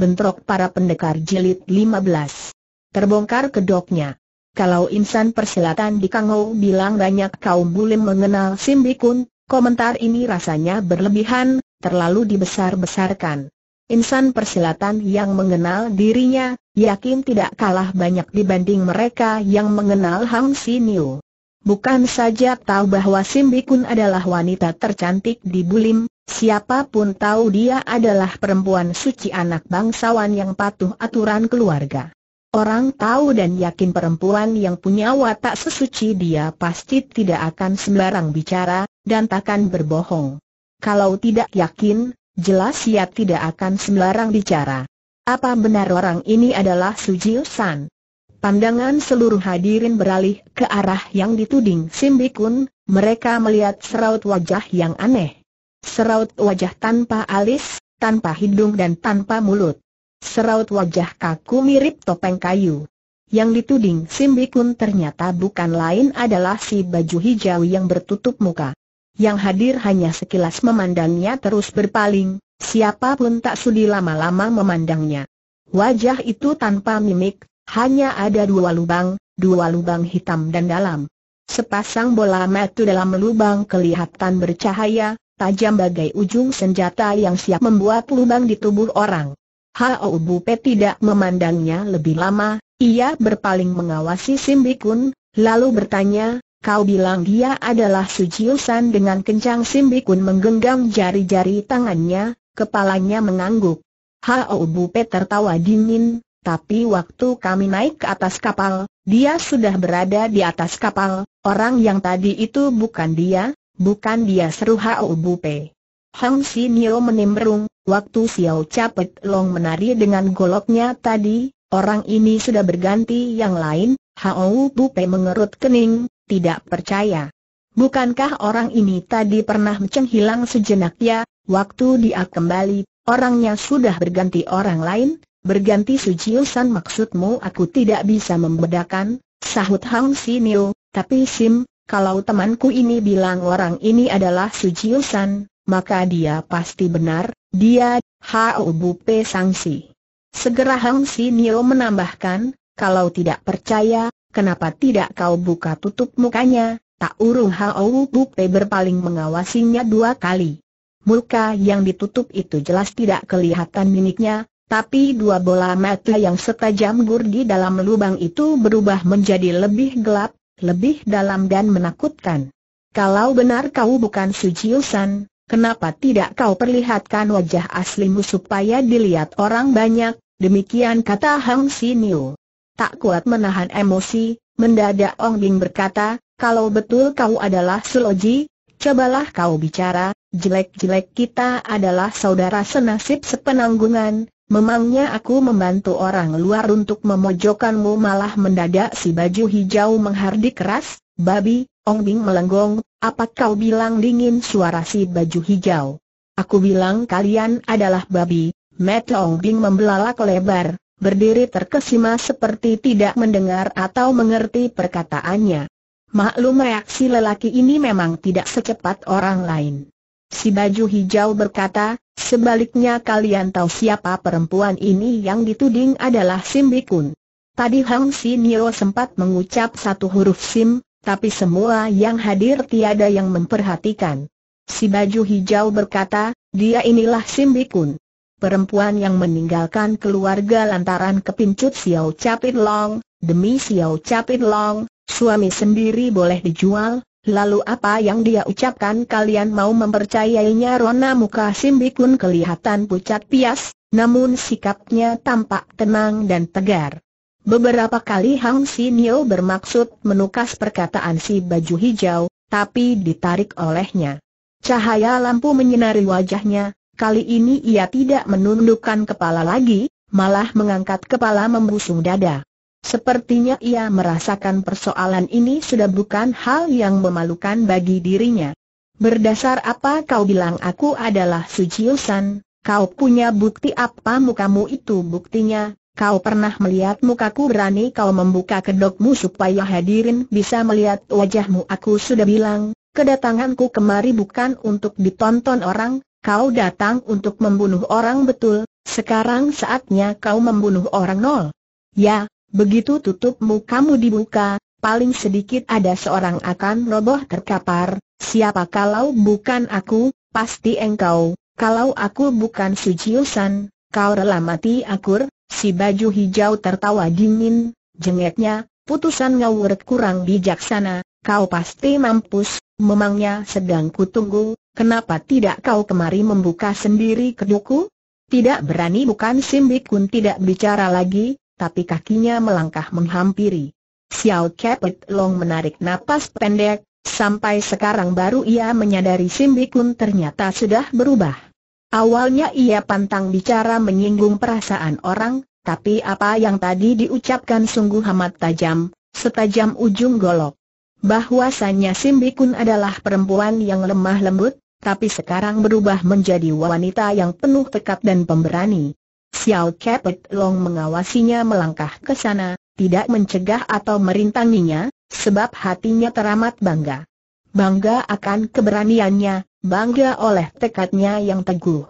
bentrok para pendekar jilid 15. Terbongkar kedoknya. Kalau insan persilatan di Kangou bilang banyak kaum bulim mengenal Simbikun, komentar ini rasanya berlebihan, terlalu dibesar-besarkan. Insan persilatan yang mengenal dirinya, yakin tidak kalah banyak dibanding mereka yang mengenal Hang Niu. Bukan saja tahu bahwa Simbikun adalah wanita tercantik di Bulim, Siapapun tahu dia adalah perempuan suci anak bangsawan yang patuh aturan keluarga. Orang tahu dan yakin perempuan yang punya watak sesuci dia pasti tidak akan sembarang bicara, dan takkan berbohong. Kalau tidak yakin, jelas ia tidak akan sembarang bicara. Apa benar orang ini adalah Sujiu San? Pandangan seluruh hadirin beralih ke arah yang dituding Simbikun, mereka melihat seraut wajah yang aneh. Seraut wajah tanpa alis, tanpa hidung dan tanpa mulut. Seraut wajah kaku mirip topeng kayu. Yang dituding Simbikun ternyata bukan lain adalah si baju hijau yang bertutup muka. Yang hadir hanya sekilas memandangnya terus berpaling, siapapun tak sudi lama-lama memandangnya. Wajah itu tanpa mimik, hanya ada dua lubang, dua lubang hitam dan dalam. Sepasang bola mata dalam lubang kelihatan bercahaya, tajam bagai ujung senjata yang siap membuat lubang di tubuh orang. Hao Bupe tidak memandangnya lebih lama, ia berpaling mengawasi Simbikun, lalu bertanya, kau bilang dia adalah Sujiusan dengan kencang Simbikun menggenggam jari-jari tangannya, kepalanya mengangguk. Hao Bupe tertawa dingin, tapi waktu kami naik ke atas kapal, dia sudah berada di atas kapal, orang yang tadi itu bukan dia, bukan dia seru Hao Bupe. Hang Nio menimbrung, waktu Xiao Capet Long menari dengan goloknya tadi, orang ini sudah berganti yang lain, Hao Bupe mengerut kening, tidak percaya. Bukankah orang ini tadi pernah menghilang sejenak ya, waktu dia kembali, orangnya sudah berganti orang lain, berganti Sujiusan maksudmu aku tidak bisa membedakan, sahut Hang Nio, tapi Sim, kalau temanku ini bilang orang ini adalah Sujiusan, maka dia pasti benar, dia, Hao Bupe Sangsi. Segera Hang Si Nio menambahkan, kalau tidak percaya, kenapa tidak kau buka tutup mukanya, tak urung Hao Bupe berpaling mengawasinya dua kali. Muka yang ditutup itu jelas tidak kelihatan miliknya, tapi dua bola mata yang setajam gurdi dalam lubang itu berubah menjadi lebih gelap, lebih dalam dan menakutkan. Kalau benar kau bukan Sujiusan, kenapa tidak kau perlihatkan wajah aslimu supaya dilihat orang banyak, demikian kata Hang Siniu. Tak kuat menahan emosi, mendadak Ong Bing berkata, kalau betul kau adalah Suloji, cobalah kau bicara, jelek-jelek kita adalah saudara senasib sepenanggungan, Memangnya aku membantu orang luar untuk memojokkanmu malah mendadak si baju hijau menghardik keras, babi, Ong Bing melenggong, apa kau bilang dingin suara si baju hijau? Aku bilang kalian adalah babi, Met Ong Bing membelalak lebar, berdiri terkesima seperti tidak mendengar atau mengerti perkataannya. Maklum reaksi lelaki ini memang tidak secepat orang lain. Si baju hijau berkata, sebaliknya kalian tahu siapa perempuan ini yang dituding adalah Sim Bikun. Tadi Hang Nio sempat mengucap satu huruf Sim, tapi semua yang hadir tiada yang memperhatikan. Si baju hijau berkata, dia inilah Sim Bikun. Perempuan yang meninggalkan keluarga lantaran kepincut Xiao Capit Long, demi Xiao Capit Long, suami sendiri boleh dijual, Lalu apa yang dia ucapkan kalian mau mempercayainya Rona muka Simbikun kelihatan pucat pias, namun sikapnya tampak tenang dan tegar. Beberapa kali Hang Sinio bermaksud menukas perkataan si baju hijau, tapi ditarik olehnya. Cahaya lampu menyinari wajahnya, kali ini ia tidak menundukkan kepala lagi, malah mengangkat kepala membusung dada. Sepertinya ia merasakan persoalan ini sudah bukan hal yang memalukan bagi dirinya. Berdasar apa kau bilang aku adalah Sujiusan? Kau punya bukti apa mukamu itu buktinya? Kau pernah melihat mukaku berani kau membuka kedokmu supaya hadirin bisa melihat wajahmu aku sudah bilang, kedatanganku kemari bukan untuk ditonton orang, kau datang untuk membunuh orang betul, sekarang saatnya kau membunuh orang nol. Ya, Begitu tutup mukamu dibuka, paling sedikit ada seorang akan roboh terkapar, siapa kalau bukan aku, pasti engkau, kalau aku bukan Sujiusan, kau rela mati akur, si baju hijau tertawa dingin, jengeknya, putusan ngawur kurang bijaksana, kau pasti mampus, memangnya sedang kutunggu, kenapa tidak kau kemari membuka sendiri keduku? Tidak berani bukan Simbikun tidak bicara lagi, tapi kakinya melangkah menghampiri. Xiao Capit Long menarik napas pendek, sampai sekarang baru ia menyadari Simbikun ternyata sudah berubah. Awalnya ia pantang bicara menyinggung perasaan orang, tapi apa yang tadi diucapkan sungguh amat tajam, setajam ujung golok. Bahwasannya Simbikun adalah perempuan yang lemah lembut, tapi sekarang berubah menjadi wanita yang penuh tekad dan pemberani. Xiao Kepet Long mengawasinya melangkah ke sana, tidak mencegah atau merintanginya, sebab hatinya teramat bangga. Bangga akan keberaniannya, bangga oleh tekadnya yang teguh.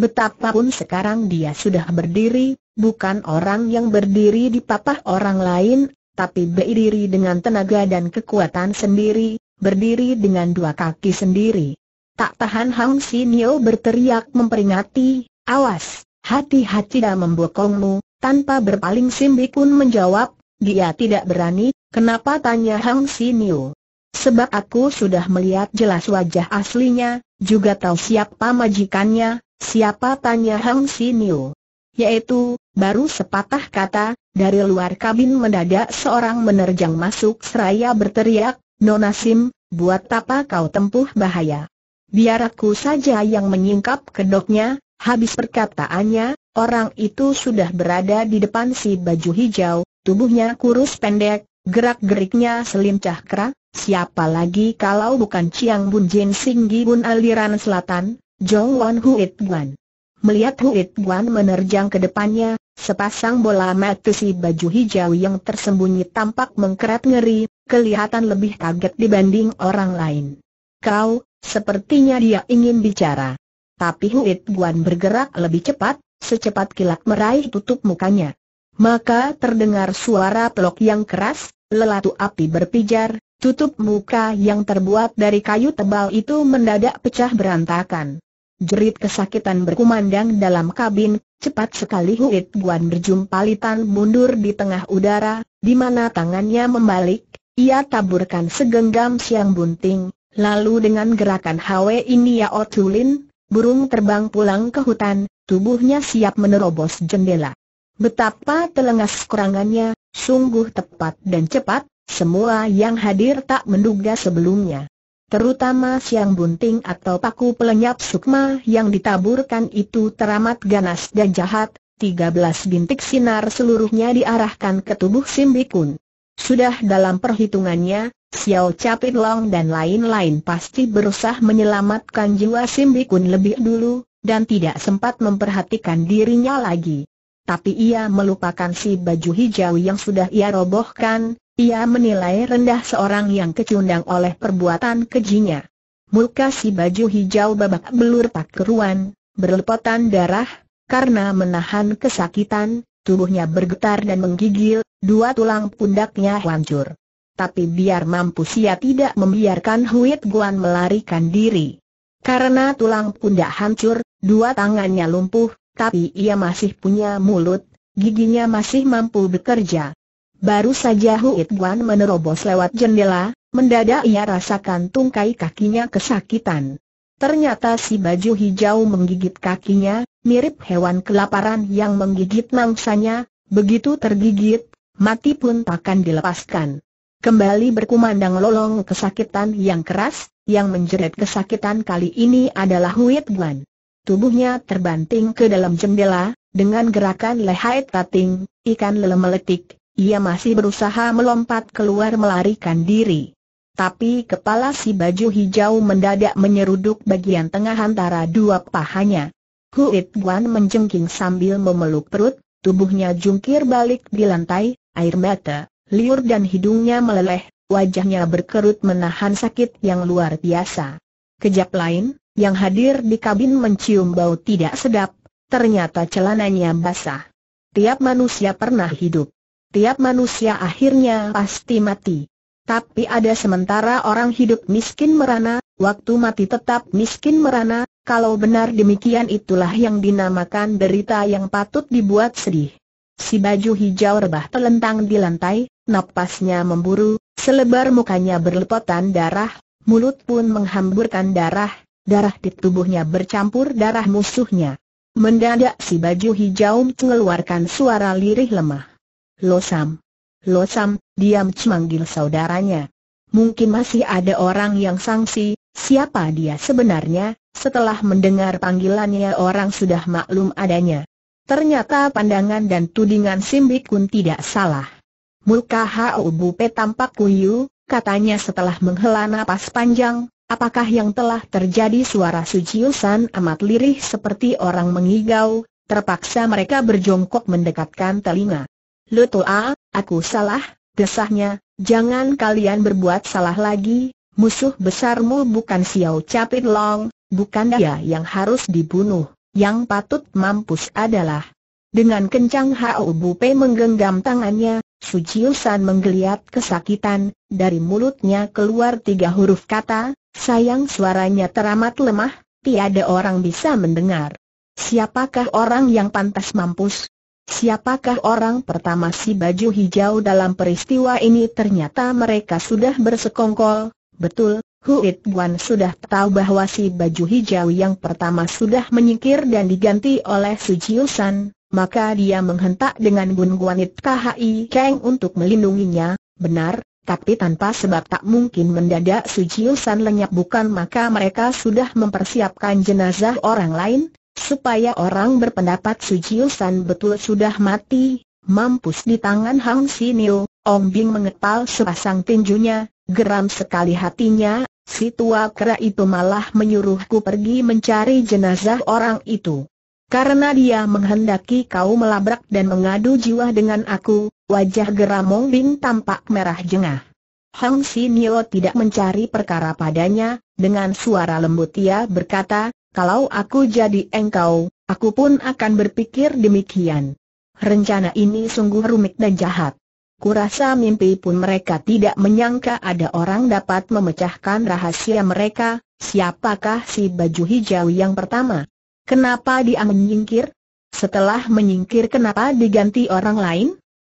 Betapapun sekarang dia sudah berdiri, bukan orang yang berdiri di papah orang lain, tapi berdiri dengan tenaga dan kekuatan sendiri, berdiri dengan dua kaki sendiri. Tak tahan Hang Sinio berteriak memperingati, awas! Hati-hati dah membokongmu, tanpa berpaling Simbi pun menjawab, dia tidak berani, kenapa tanya Hang Niu? Sebab aku sudah melihat jelas wajah aslinya, juga tahu siapa majikannya, siapa tanya Hang Niu? Yaitu, baru sepatah kata, dari luar kabin mendadak seorang menerjang masuk seraya berteriak, Nona Sim, buat apa kau tempuh bahaya? Biar aku saja yang menyingkap kedoknya, Habis perkataannya, orang itu sudah berada di depan si baju hijau, tubuhnya kurus pendek, gerak-geriknya selincah kerak, siapa lagi kalau bukan Chiang Bun Jin Singgi Bun aliran selatan, Jong Won Huit Guan. Melihat Huit Guan menerjang ke depannya, sepasang bola mata si baju hijau yang tersembunyi tampak mengkeret ngeri, kelihatan lebih kaget dibanding orang lain. Kau, sepertinya dia ingin bicara. Tapi Huit Guan bergerak lebih cepat, secepat kilat meraih tutup mukanya. Maka terdengar suara pelok yang keras, lelatu api berpijar, tutup muka yang terbuat dari kayu tebal itu mendadak pecah berantakan. Jerit kesakitan berkumandang dalam kabin, cepat sekali Huit Guan berjumpa litan mundur di tengah udara, di mana tangannya membalik, ia taburkan segenggam siang bunting, lalu dengan gerakan Hwe ini ya Otulin, Burung terbang pulang ke hutan, tubuhnya siap menerobos jendela. Betapa telengas kerangannya, sungguh tepat dan cepat, semua yang hadir tak menduga sebelumnya. Terutama siang bunting atau paku pelenyap sukma yang ditaburkan itu teramat ganas dan jahat, 13 bintik sinar seluruhnya diarahkan ke tubuh Simbikun. Sudah dalam perhitungannya, Xiao Capit Long dan lain-lain pasti berusaha menyelamatkan jiwa Simbikun lebih dulu, dan tidak sempat memperhatikan dirinya lagi. Tapi ia melupakan si baju hijau yang sudah ia robohkan, ia menilai rendah seorang yang kecundang oleh perbuatan kejinya. Muka si baju hijau babak belur tak keruan, berlepotan darah, karena menahan kesakitan, tubuhnya bergetar dan menggigil, dua tulang pundaknya hancur tapi biar mampu, ia tidak membiarkan Huit Guan melarikan diri. Karena tulang pundak hancur, dua tangannya lumpuh, tapi ia masih punya mulut, giginya masih mampu bekerja. Baru saja Huit Guan menerobos lewat jendela, mendadak ia rasakan tungkai kakinya kesakitan. Ternyata si baju hijau menggigit kakinya, mirip hewan kelaparan yang menggigit mangsanya, begitu tergigit, mati pun takkan dilepaskan. Kembali berkumandang lolong kesakitan yang keras, yang menjerit kesakitan kali ini adalah Huit Guan. Tubuhnya terbanting ke dalam jendela, dengan gerakan lehai tating, ikan lele meletik, ia masih berusaha melompat keluar melarikan diri. Tapi kepala si baju hijau mendadak menyeruduk bagian tengah antara dua pahanya. Huit Guan menjengking sambil memeluk perut, tubuhnya jungkir balik di lantai, air mata liur dan hidungnya meleleh, wajahnya berkerut menahan sakit yang luar biasa. Kejap lain, yang hadir di kabin mencium bau tidak sedap, ternyata celananya basah. Tiap manusia pernah hidup. Tiap manusia akhirnya pasti mati. Tapi ada sementara orang hidup miskin merana, waktu mati tetap miskin merana, kalau benar demikian itulah yang dinamakan derita yang patut dibuat sedih. Si baju hijau rebah telentang di lantai, napasnya memburu, selebar mukanya berlepotan darah, mulut pun menghamburkan darah, darah di tubuhnya bercampur darah musuhnya. Mendadak si baju hijau mengeluarkan suara lirih lemah. Losam. Losam, diam cemanggil saudaranya. Mungkin masih ada orang yang sangsi, siapa dia sebenarnya, setelah mendengar panggilannya orang sudah maklum adanya. Ternyata pandangan dan tudingan Simbi Kun tidak salah. Muka Bu Pe tampak kuyu, katanya setelah menghela napas panjang, apakah yang telah terjadi suara Sujiusan amat lirih seperti orang mengigau, terpaksa mereka berjongkok mendekatkan telinga. Lu Lutua, aku salah, desahnya, jangan kalian berbuat salah lagi, musuh besarmu bukan Xiao Capit Long, bukan dia yang harus dibunuh yang patut mampus adalah. Dengan kencang Hao Bu Pei menggenggam tangannya, Su San menggeliat kesakitan, dari mulutnya keluar tiga huruf kata, sayang suaranya teramat lemah, tiada orang bisa mendengar. Siapakah orang yang pantas mampus? Siapakah orang pertama si baju hijau dalam peristiwa ini ternyata mereka sudah bersekongkol, betul, Huit Guan sudah tahu bahwa si baju hijau yang pertama sudah menyingkir dan diganti oleh Su San, maka dia menghentak dengan Gun Guanit KHI Kang untuk melindunginya, benar, tapi tanpa sebab tak mungkin mendadak Su San lenyap bukan maka mereka sudah mempersiapkan jenazah orang lain, supaya orang berpendapat Su San betul sudah mati, mampus di tangan Hang Niu. Ong Bing mengepal sepasang tinjunya, Geram sekali hatinya, si tua kera itu malah menyuruhku pergi mencari jenazah orang itu. Karena dia menghendaki kau melabrak dan mengadu jiwa dengan aku, wajah geramong Bing tampak merah jengah. Hang Nio tidak mencari perkara padanya, dengan suara lembut ia berkata, kalau aku jadi engkau, aku pun akan berpikir demikian. Rencana ini sungguh rumit dan jahat. Kurasa mimpi pun mereka tidak menyangka ada orang dapat memecahkan rahasia mereka, siapakah si baju hijau yang pertama? Kenapa dia menyingkir? Setelah menyingkir kenapa diganti orang lain?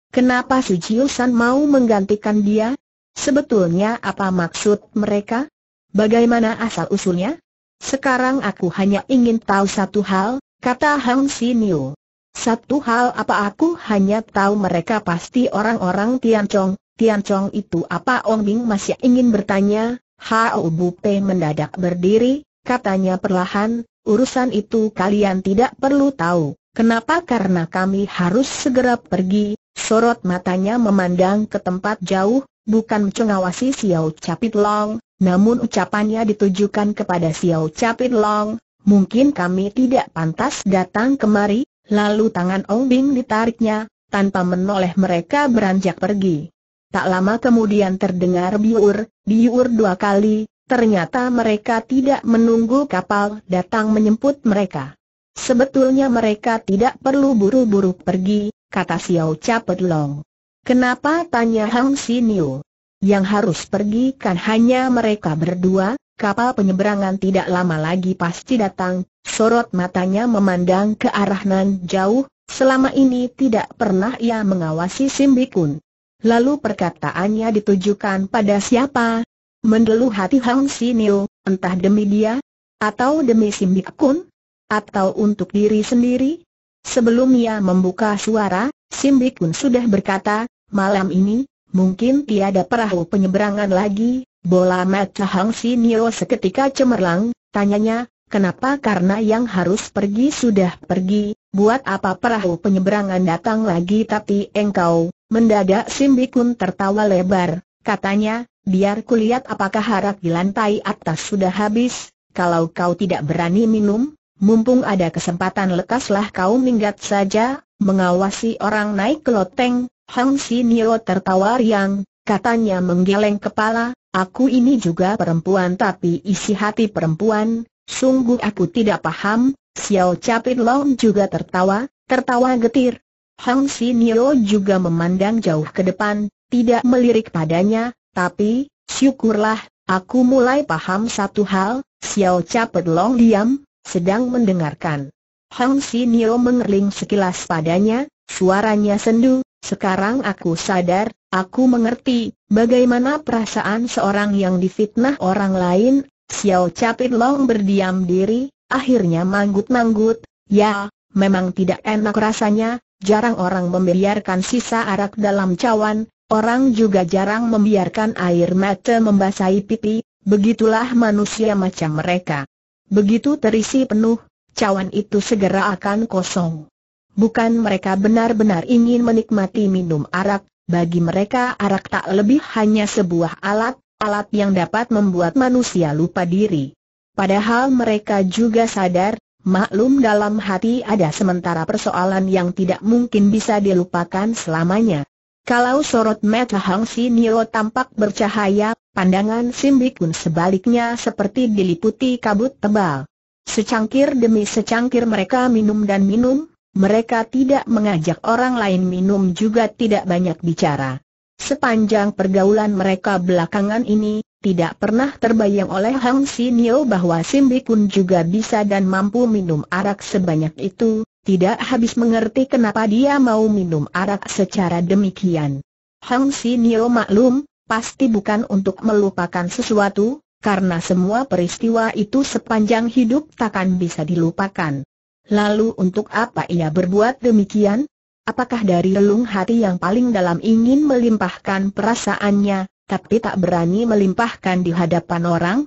Kenapa Sujiusan mau menggantikan dia? Sebetulnya apa maksud mereka? Bagaimana asal-usulnya? Sekarang aku hanya ingin tahu satu hal, kata Hang Sinio. Satu hal apa aku hanya tahu mereka pasti orang-orang Tian Chong itu apa Ong Bing masih ingin bertanya, Hao Bupe mendadak berdiri, katanya perlahan, urusan itu kalian tidak perlu tahu, kenapa karena kami harus segera pergi, sorot matanya memandang ke tempat jauh, bukan mengawasi Xiao Capit Long, namun ucapannya ditujukan kepada Xiao Capit Long, mungkin kami tidak pantas datang kemari, Lalu tangan Ong Bing ditariknya, tanpa menoleh mereka beranjak pergi. Tak lama kemudian terdengar biur, biur dua kali, ternyata mereka tidak menunggu kapal datang menyemput mereka. Sebetulnya mereka tidak perlu buru-buru pergi, kata Xiao Capet Long. Kenapa tanya Hang Sinio? Yang harus pergi kan hanya mereka berdua, Kapal penyeberangan tidak lama lagi pasti datang, sorot matanya memandang ke arah nan jauh, selama ini tidak pernah ia mengawasi Simbikun. Lalu perkataannya ditujukan pada siapa? Mendelu hati Hang Sinio, entah demi dia, atau demi Simbikun, atau untuk diri sendiri? Sebelum ia membuka suara, Simbikun sudah berkata, malam ini, mungkin tiada perahu penyeberangan lagi, Bola mata Hang Sinio seketika cemerlang, tanyanya, kenapa karena yang harus pergi sudah pergi, buat apa perahu penyeberangan datang lagi tapi engkau, mendadak Simbikun tertawa lebar, katanya, biar kulihat apakah harap di lantai atas sudah habis, kalau kau tidak berani minum, mumpung ada kesempatan lekaslah kau minggat saja, mengawasi orang naik ke loteng, Hang Sinio tertawa riang, katanya menggeleng kepala, Aku ini juga perempuan tapi isi hati perempuan, sungguh aku tidak paham, Xiao Capit Long juga tertawa, tertawa getir. Hang Nio juga memandang jauh ke depan, tidak melirik padanya, tapi, syukurlah, aku mulai paham satu hal, Xiao Capit Long diam, sedang mendengarkan. Hang Nio mengerling sekilas padanya, suaranya sendu, sekarang aku sadar, aku mengerti, bagaimana perasaan seorang yang difitnah orang lain, Xiao Capit Long berdiam diri, akhirnya manggut-manggut, ya, memang tidak enak rasanya, jarang orang membiarkan sisa arak dalam cawan, orang juga jarang membiarkan air mata membasahi pipi, begitulah manusia macam mereka. Begitu terisi penuh, cawan itu segera akan kosong. Bukan mereka benar-benar ingin menikmati minum arak, bagi mereka arak tak lebih hanya sebuah alat, alat yang dapat membuat manusia lupa diri. Padahal mereka juga sadar, maklum dalam hati ada sementara persoalan yang tidak mungkin bisa dilupakan selamanya. Kalau sorot mata Hang Si Nio tampak bercahaya, pandangan Simbikun sebaliknya seperti diliputi kabut tebal. Secangkir demi secangkir mereka minum dan minum, mereka tidak mengajak orang lain minum juga tidak banyak bicara. Sepanjang pergaulan mereka belakangan ini, tidak pernah terbayang oleh Hang Sinio bahwa Simbi Kun juga bisa dan mampu minum arak sebanyak itu, tidak habis mengerti kenapa dia mau minum arak secara demikian. Hang Sinio maklum, pasti bukan untuk melupakan sesuatu, karena semua peristiwa itu sepanjang hidup takkan bisa dilupakan. Lalu untuk apa ia berbuat demikian? Apakah dari relung hati yang paling dalam ingin melimpahkan perasaannya, tapi tak berani melimpahkan di hadapan orang?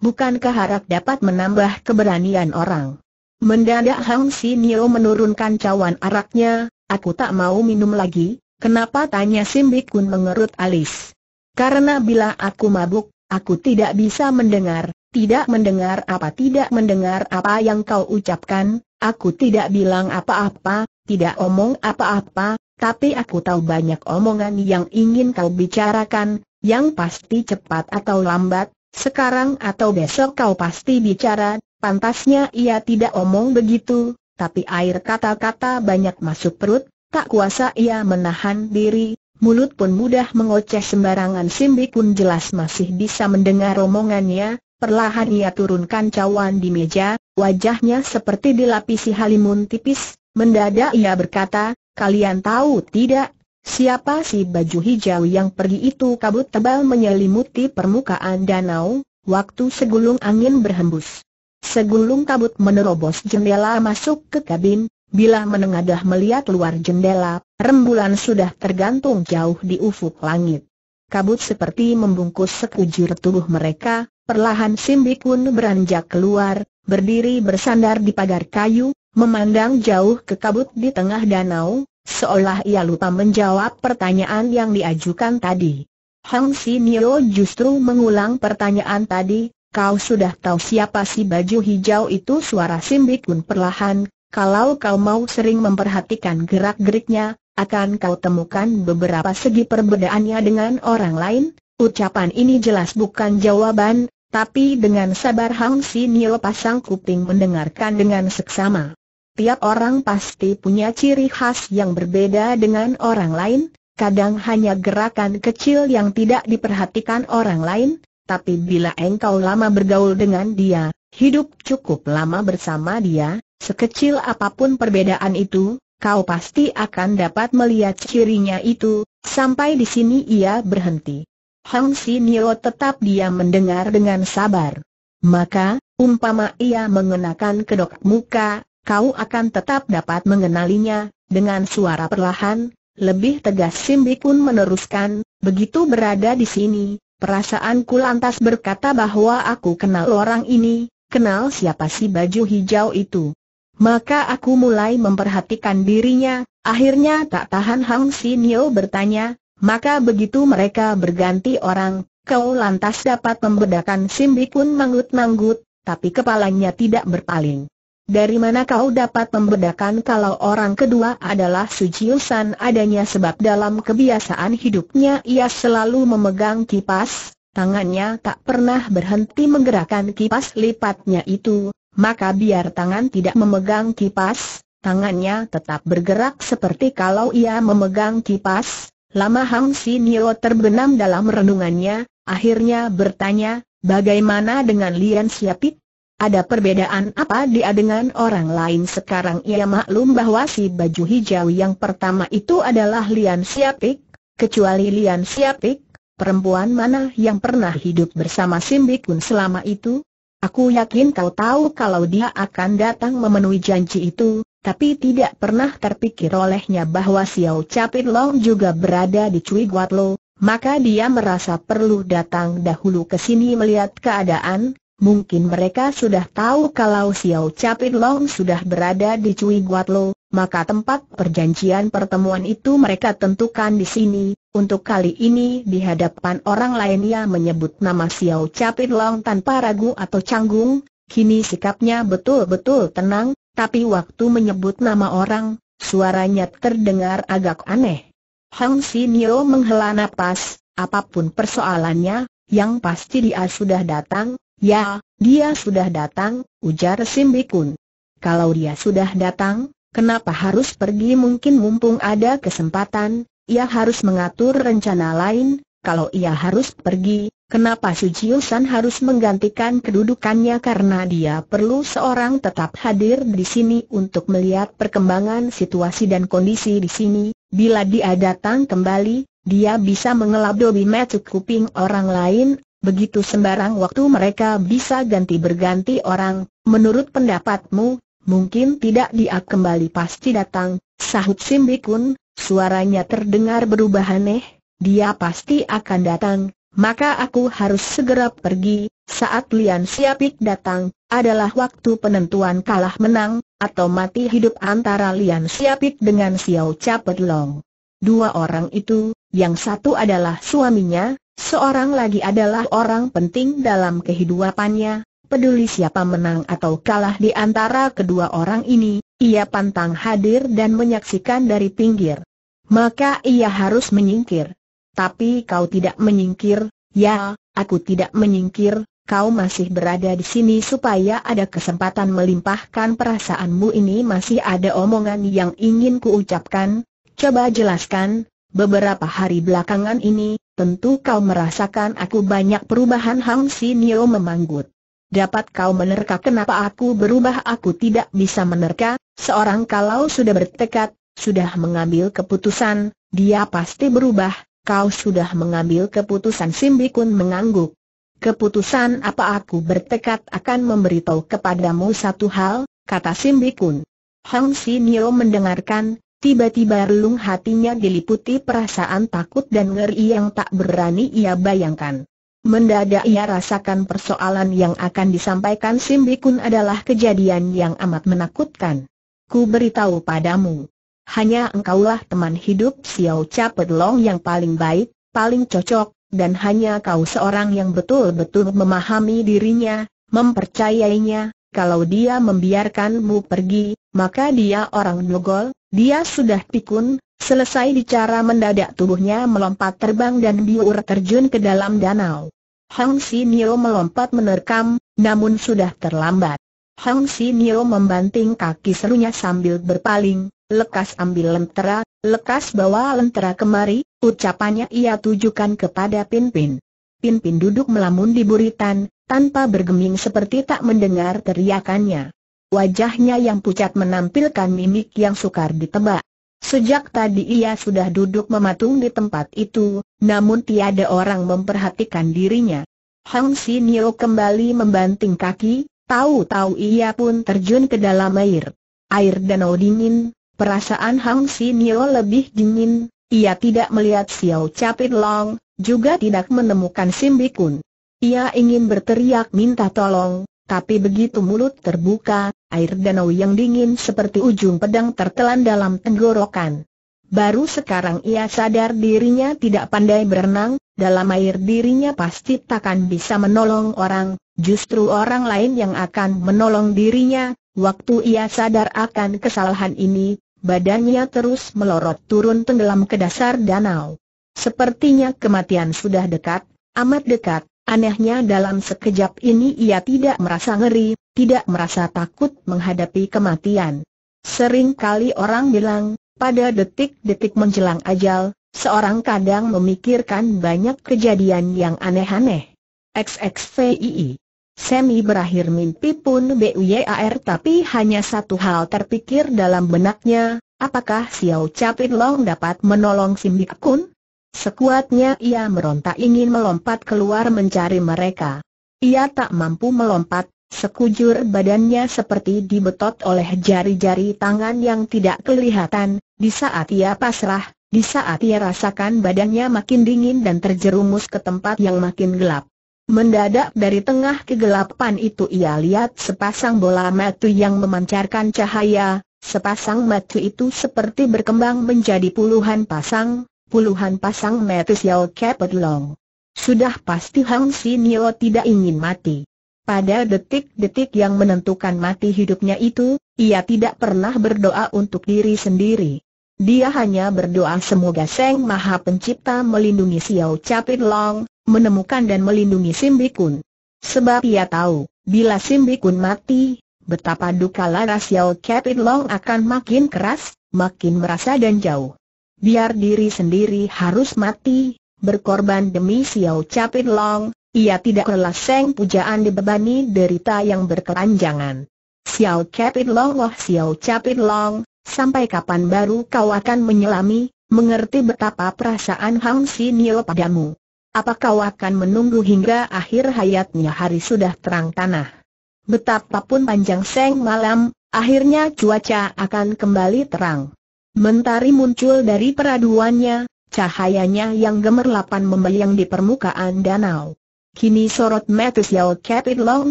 Bukankah harap dapat menambah keberanian orang? Mendadak Hang Si Nio menurunkan cawan araknya, aku tak mau minum lagi, kenapa tanya Simbik Kun mengerut alis. Karena bila aku mabuk, aku tidak bisa mendengar, tidak mendengar apa tidak mendengar apa yang kau ucapkan, Aku tidak bilang apa-apa, tidak omong apa-apa, tapi aku tahu banyak omongan yang ingin kau bicarakan, yang pasti cepat atau lambat, sekarang atau besok kau pasti bicara, pantasnya ia tidak omong begitu, tapi air kata-kata banyak masuk perut, tak kuasa ia menahan diri, mulut pun mudah mengoceh sembarangan Simbi pun jelas masih bisa mendengar omongannya, Perlahan ia turunkan cawan di meja, wajahnya seperti dilapisi halimun tipis, mendadak ia berkata, kalian tahu tidak, siapa si baju hijau yang pergi itu kabut tebal menyelimuti permukaan danau, waktu segulung angin berhembus. Segulung kabut menerobos jendela masuk ke kabin, bila menengadah melihat luar jendela, rembulan sudah tergantung jauh di ufuk langit. Kabut seperti membungkus sekujur tubuh mereka, Perlahan pun beranjak keluar, berdiri bersandar di pagar kayu, memandang jauh ke kabut di tengah danau, seolah ia lupa menjawab pertanyaan yang diajukan tadi. Hang Nio justru mengulang pertanyaan tadi, kau sudah tahu siapa si baju hijau itu suara pun perlahan, kalau kau mau sering memperhatikan gerak-geriknya, akan kau temukan beberapa segi perbedaannya dengan orang lain, Ucapan ini jelas bukan jawaban, tapi dengan sabar Hang Nio pasang kuping mendengarkan dengan seksama. Tiap orang pasti punya ciri khas yang berbeda dengan orang lain, kadang hanya gerakan kecil yang tidak diperhatikan orang lain, tapi bila engkau lama bergaul dengan dia, hidup cukup lama bersama dia, sekecil apapun perbedaan itu, kau pasti akan dapat melihat cirinya itu, sampai di sini ia berhenti. Hang Nio tetap dia mendengar dengan sabar. Maka, umpama ia mengenakan kedok muka, kau akan tetap dapat mengenalinya, dengan suara perlahan, lebih tegas Simbi pun meneruskan, begitu berada di sini, perasaanku lantas berkata bahwa aku kenal orang ini, kenal siapa si baju hijau itu. Maka aku mulai memperhatikan dirinya, akhirnya tak tahan Hang Nio bertanya, maka begitu mereka berganti orang, kau lantas dapat membedakan simbi pun manggut-manggut, tapi kepalanya tidak berpaling. Dari mana kau dapat membedakan kalau orang kedua adalah Sujiusan adanya sebab dalam kebiasaan hidupnya ia selalu memegang kipas, tangannya tak pernah berhenti menggerakkan kipas lipatnya itu, maka biar tangan tidak memegang kipas, tangannya tetap bergerak seperti kalau ia memegang kipas, Lama Hang Sinio terbenam dalam renungannya, akhirnya bertanya, bagaimana dengan Lian Siapit? Ada perbedaan apa dia dengan orang lain sekarang ia maklum bahwa si baju hijau yang pertama itu adalah Lian Siapik, kecuali Lian Siapik, perempuan mana yang pernah hidup bersama Simbikun selama itu? Aku yakin kau tahu kalau dia akan datang memenuhi janji itu, tapi tidak pernah terpikir olehnya bahwa Xiao Capit Long juga berada di Cui Guatlo, maka dia merasa perlu datang dahulu ke sini melihat keadaan, Mungkin mereka sudah tahu kalau Xiao Capit Long sudah berada di Cui Guatlo, maka tempat perjanjian pertemuan itu mereka tentukan di sini. Untuk kali ini di hadapan orang lain ia menyebut nama Xiao Capit Long tanpa ragu atau canggung, kini sikapnya betul-betul tenang, tapi waktu menyebut nama orang, suaranya terdengar agak aneh. Hang Sinio menghela napas, apapun persoalannya, yang pasti dia sudah datang, ya, dia sudah datang, ujar Simbikun. Kalau dia sudah datang, kenapa harus pergi mungkin mumpung ada kesempatan, ia harus mengatur rencana lain, kalau ia harus pergi, Kenapa Su San harus menggantikan kedudukannya karena dia perlu seorang tetap hadir di sini untuk melihat perkembangan situasi dan kondisi di sini. Bila dia datang kembali, dia bisa mengelap dobi metu kuping orang lain, begitu sembarang waktu mereka bisa ganti berganti orang. Menurut pendapatmu, mungkin tidak dia kembali pasti datang, sahut Simbikun, suaranya terdengar berubah aneh, dia pasti akan datang maka aku harus segera pergi, saat Lian Siapik datang, adalah waktu penentuan kalah menang, atau mati hidup antara Lian Siapik dengan Xiao Capet Long. Dua orang itu, yang satu adalah suaminya, seorang lagi adalah orang penting dalam kehidupannya, peduli siapa menang atau kalah di antara kedua orang ini, ia pantang hadir dan menyaksikan dari pinggir. Maka ia harus menyingkir. Tapi kau tidak menyingkir, ya, aku tidak menyingkir, kau masih berada di sini supaya ada kesempatan melimpahkan perasaanmu ini masih ada omongan yang ingin kuucapkan, coba jelaskan, beberapa hari belakangan ini, tentu kau merasakan aku banyak perubahan Hang Nio memanggut. Dapat kau menerka kenapa aku berubah aku tidak bisa menerka, seorang kalau sudah bertekad, sudah mengambil keputusan, dia pasti berubah, Kau sudah mengambil keputusan Simbikun mengangguk. Keputusan apa aku bertekad akan memberitahu kepadamu satu hal, kata Simbikun. Hang Nio mendengarkan, tiba-tiba relung hatinya diliputi perasaan takut dan ngeri yang tak berani ia bayangkan. Mendadak ia rasakan persoalan yang akan disampaikan Simbikun adalah kejadian yang amat menakutkan. Ku beritahu padamu, hanya engkaulah teman hidup Xiao Cha Long yang paling baik, paling cocok, dan hanya kau seorang yang betul-betul memahami dirinya, mempercayainya, kalau dia membiarkanmu pergi, maka dia orang nogol, dia sudah pikun, selesai bicara mendadak tubuhnya melompat terbang dan biur terjun ke dalam danau. Hang Nio melompat menerkam, namun sudah terlambat. Hang Nio membanting kaki serunya sambil berpaling, lekas ambil lentera, lekas bawa lentera kemari, ucapannya ia tujukan kepada Pinpin. Pinpin duduk melamun di buritan, tanpa bergeming seperti tak mendengar teriakannya. Wajahnya yang pucat menampilkan mimik yang sukar ditebak. Sejak tadi ia sudah duduk mematung di tempat itu, namun tiada orang memperhatikan dirinya. Hang Si Nio kembali membanting kaki, tahu-tahu ia pun terjun ke dalam air. Air danau dingin, Perasaan Hang Nio lebih dingin, ia tidak melihat Xiao Capit Long, juga tidak menemukan Simbikun. Ia ingin berteriak minta tolong, tapi begitu mulut terbuka, air danau yang dingin seperti ujung pedang tertelan dalam tenggorokan. Baru sekarang ia sadar dirinya tidak pandai berenang, dalam air dirinya pasti takkan bisa menolong orang, justru orang lain yang akan menolong dirinya, Waktu ia sadar akan kesalahan ini, badannya terus melorot turun tenggelam ke dasar danau. Sepertinya kematian sudah dekat, amat dekat, anehnya dalam sekejap ini ia tidak merasa ngeri, tidak merasa takut menghadapi kematian. Sering kali orang bilang, pada detik-detik menjelang ajal, seorang kadang memikirkan banyak kejadian yang aneh-aneh. XXVII Semi berakhir mimpi pun BUYAR tapi hanya satu hal terpikir dalam benaknya, apakah Xiao Capit Long dapat menolong Simbiak Kun? Sekuatnya ia meronta ingin melompat keluar mencari mereka. Ia tak mampu melompat, sekujur badannya seperti dibetot oleh jari-jari tangan yang tidak kelihatan, di saat ia pasrah, di saat ia rasakan badannya makin dingin dan terjerumus ke tempat yang makin gelap. Mendadak dari tengah kegelapan itu ia lihat sepasang bola mata yang memancarkan cahaya, sepasang mata itu seperti berkembang menjadi puluhan pasang, puluhan pasang mata Xiao Kepet Long. Sudah pasti Hang Nio tidak ingin mati. Pada detik-detik yang menentukan mati hidupnya itu, ia tidak pernah berdoa untuk diri sendiri. Dia hanya berdoa semoga Seng Maha Pencipta melindungi Xiao Capit Long, menemukan dan melindungi Simbikun. Sebab ia tahu, bila Simbikun mati, betapa duka lara Xiao Capit Long akan makin keras, makin merasa dan jauh. Biar diri sendiri harus mati, berkorban demi Xiao Capit Long, ia tidak rela Seng pujaan dibebani derita yang berkelanjangan. Xiao Capit Long Wah oh Xiao Capit Long, Sampai kapan baru kau akan menyelami, mengerti betapa perasaan Hang Nio padamu? Apa kau akan menunggu hingga akhir hayatnya hari sudah terang tanah? Betapapun panjang seng malam, akhirnya cuaca akan kembali terang. Mentari muncul dari peraduannya, cahayanya yang gemerlapan membayang di permukaan danau. Kini sorot Matthew Yau Capit Long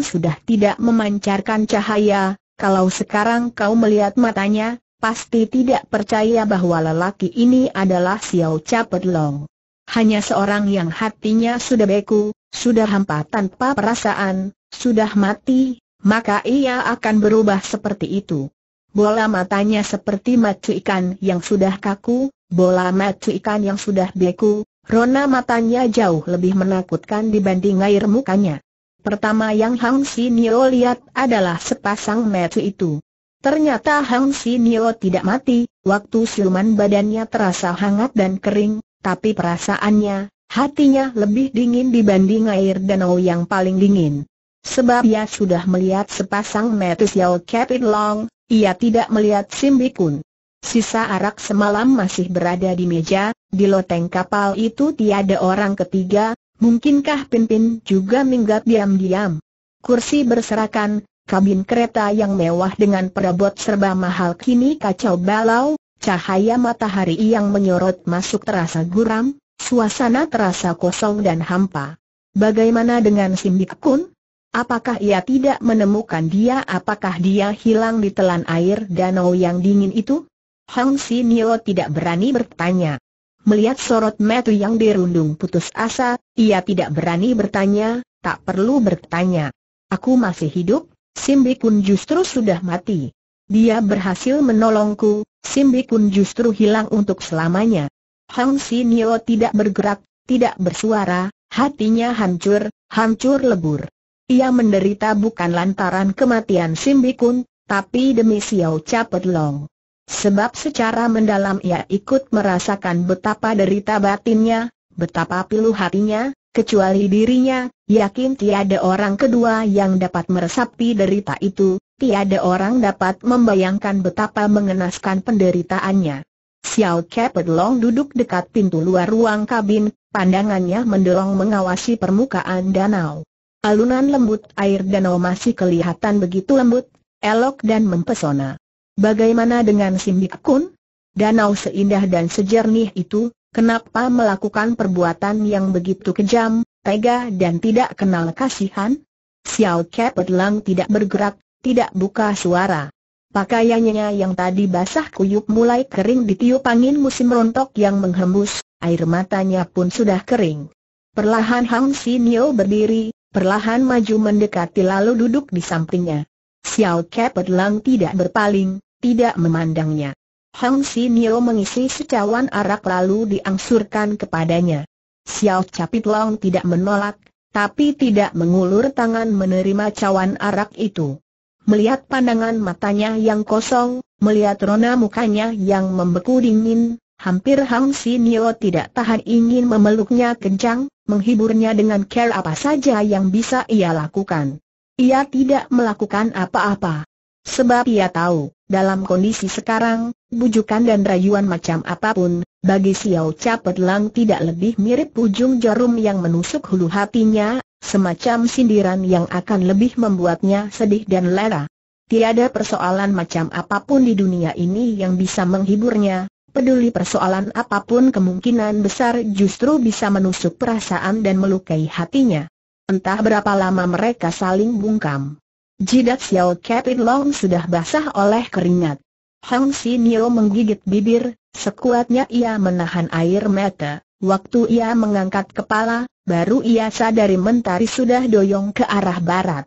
sudah tidak memancarkan cahaya, kalau sekarang kau melihat matanya, pasti tidak percaya bahwa lelaki ini adalah Xiao Capet Long. Hanya seorang yang hatinya sudah beku, sudah hampa tanpa perasaan, sudah mati, maka ia akan berubah seperti itu. Bola matanya seperti mata ikan yang sudah kaku, bola mata ikan yang sudah beku, rona matanya jauh lebih menakutkan dibanding air mukanya. Pertama yang Hang Sinio lihat adalah sepasang mata itu. Ternyata Hang Nio tidak mati, waktu siluman badannya terasa hangat dan kering, tapi perasaannya, hatinya lebih dingin dibanding air danau yang paling dingin. Sebab ia sudah melihat sepasang metus Yao Capit Long, ia tidak melihat Simbikun. Sisa arak semalam masih berada di meja, di loteng kapal itu tiada orang ketiga, mungkinkah Pimpin juga minggat diam-diam? Kursi berserakan, kabin kereta yang mewah dengan perabot serba mahal kini kacau balau, cahaya matahari yang menyorot masuk terasa guram, suasana terasa kosong dan hampa. Bagaimana dengan Simbik Kun? Apakah ia tidak menemukan dia? Apakah dia hilang di telan air danau yang dingin itu? Hang Si Nio tidak berani bertanya. Melihat sorot metu yang dirundung putus asa, ia tidak berani bertanya, tak perlu bertanya. Aku masih hidup, Simbi Kun justru sudah mati. Dia berhasil menolongku, Simbi Kun justru hilang untuk selamanya. Hang Si Nio tidak bergerak, tidak bersuara, hatinya hancur, hancur lebur. Ia menderita bukan lantaran kematian Simbi Kun, tapi demi Xiao Capet Long. Sebab secara mendalam ia ikut merasakan betapa derita batinnya, Betapa pilu hatinya, kecuali dirinya, yakin tiada orang kedua yang dapat meresapi derita itu, tiada orang dapat membayangkan betapa mengenaskan penderitaannya. Xiao Kepet Long duduk dekat pintu luar ruang kabin, pandangannya mendorong mengawasi permukaan danau. Alunan lembut air danau masih kelihatan begitu lembut, elok dan mempesona. Bagaimana dengan Simbik Kun? Danau seindah dan sejernih itu, Kenapa melakukan perbuatan yang begitu kejam, tega dan tidak kenal kasihan? Xiao Kepet Lang tidak bergerak, tidak buka suara. Pakaiannya yang tadi basah kuyup mulai kering di tiup angin musim rontok yang menghembus, air matanya pun sudah kering. Perlahan Hang Sinio berdiri, perlahan maju mendekati lalu duduk di sampingnya. Xiao Kepet Lang tidak berpaling, tidak memandangnya. Hang Nio mengisi secawan arak lalu diangsurkan kepadanya. Xiao Capit Long tidak menolak, tapi tidak mengulur tangan menerima cawan arak itu. Melihat pandangan matanya yang kosong, melihat rona mukanya yang membeku dingin, hampir Hang Nio tidak tahan ingin memeluknya kencang, menghiburnya dengan care apa saja yang bisa ia lakukan. Ia tidak melakukan apa-apa. Sebab ia tahu, dalam kondisi sekarang, bujukan dan rayuan macam apapun, bagi Xiao Capet Lang tidak lebih mirip ujung jarum yang menusuk hulu hatinya, semacam sindiran yang akan lebih membuatnya sedih dan lera. Tiada persoalan macam apapun di dunia ini yang bisa menghiburnya, peduli persoalan apapun kemungkinan besar justru bisa menusuk perasaan dan melukai hatinya. Entah berapa lama mereka saling bungkam. Jidat Xiao Kepin Long sudah basah oleh keringat. Hang Nio menggigit bibir, sekuatnya ia menahan air mata. Waktu ia mengangkat kepala, baru ia sadari mentari sudah doyong ke arah barat.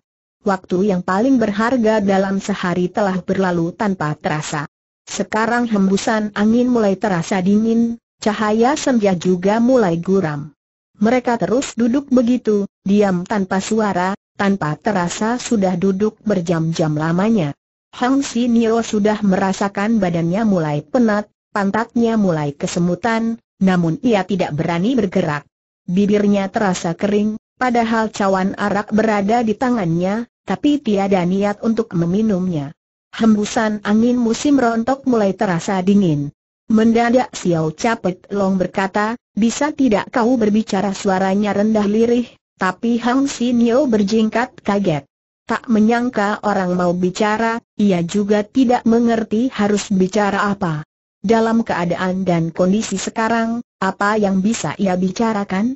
Waktu yang paling berharga dalam sehari telah berlalu tanpa terasa. Sekarang hembusan angin mulai terasa dingin, cahaya senja juga mulai guram. Mereka terus duduk begitu, diam tanpa suara, tanpa terasa sudah duduk berjam-jam lamanya. Hang Nio sudah merasakan badannya mulai penat, pantatnya mulai kesemutan, namun ia tidak berani bergerak. Bibirnya terasa kering, padahal cawan arak berada di tangannya, tapi tiada niat untuk meminumnya. Hembusan angin musim rontok mulai terasa dingin. Mendadak Xiao Capet Long berkata, bisa tidak kau berbicara suaranya rendah lirih, tapi Hang Sinyo berjingkat kaget. Tak menyangka orang mau bicara, ia juga tidak mengerti harus bicara apa. Dalam keadaan dan kondisi sekarang, apa yang bisa ia bicarakan?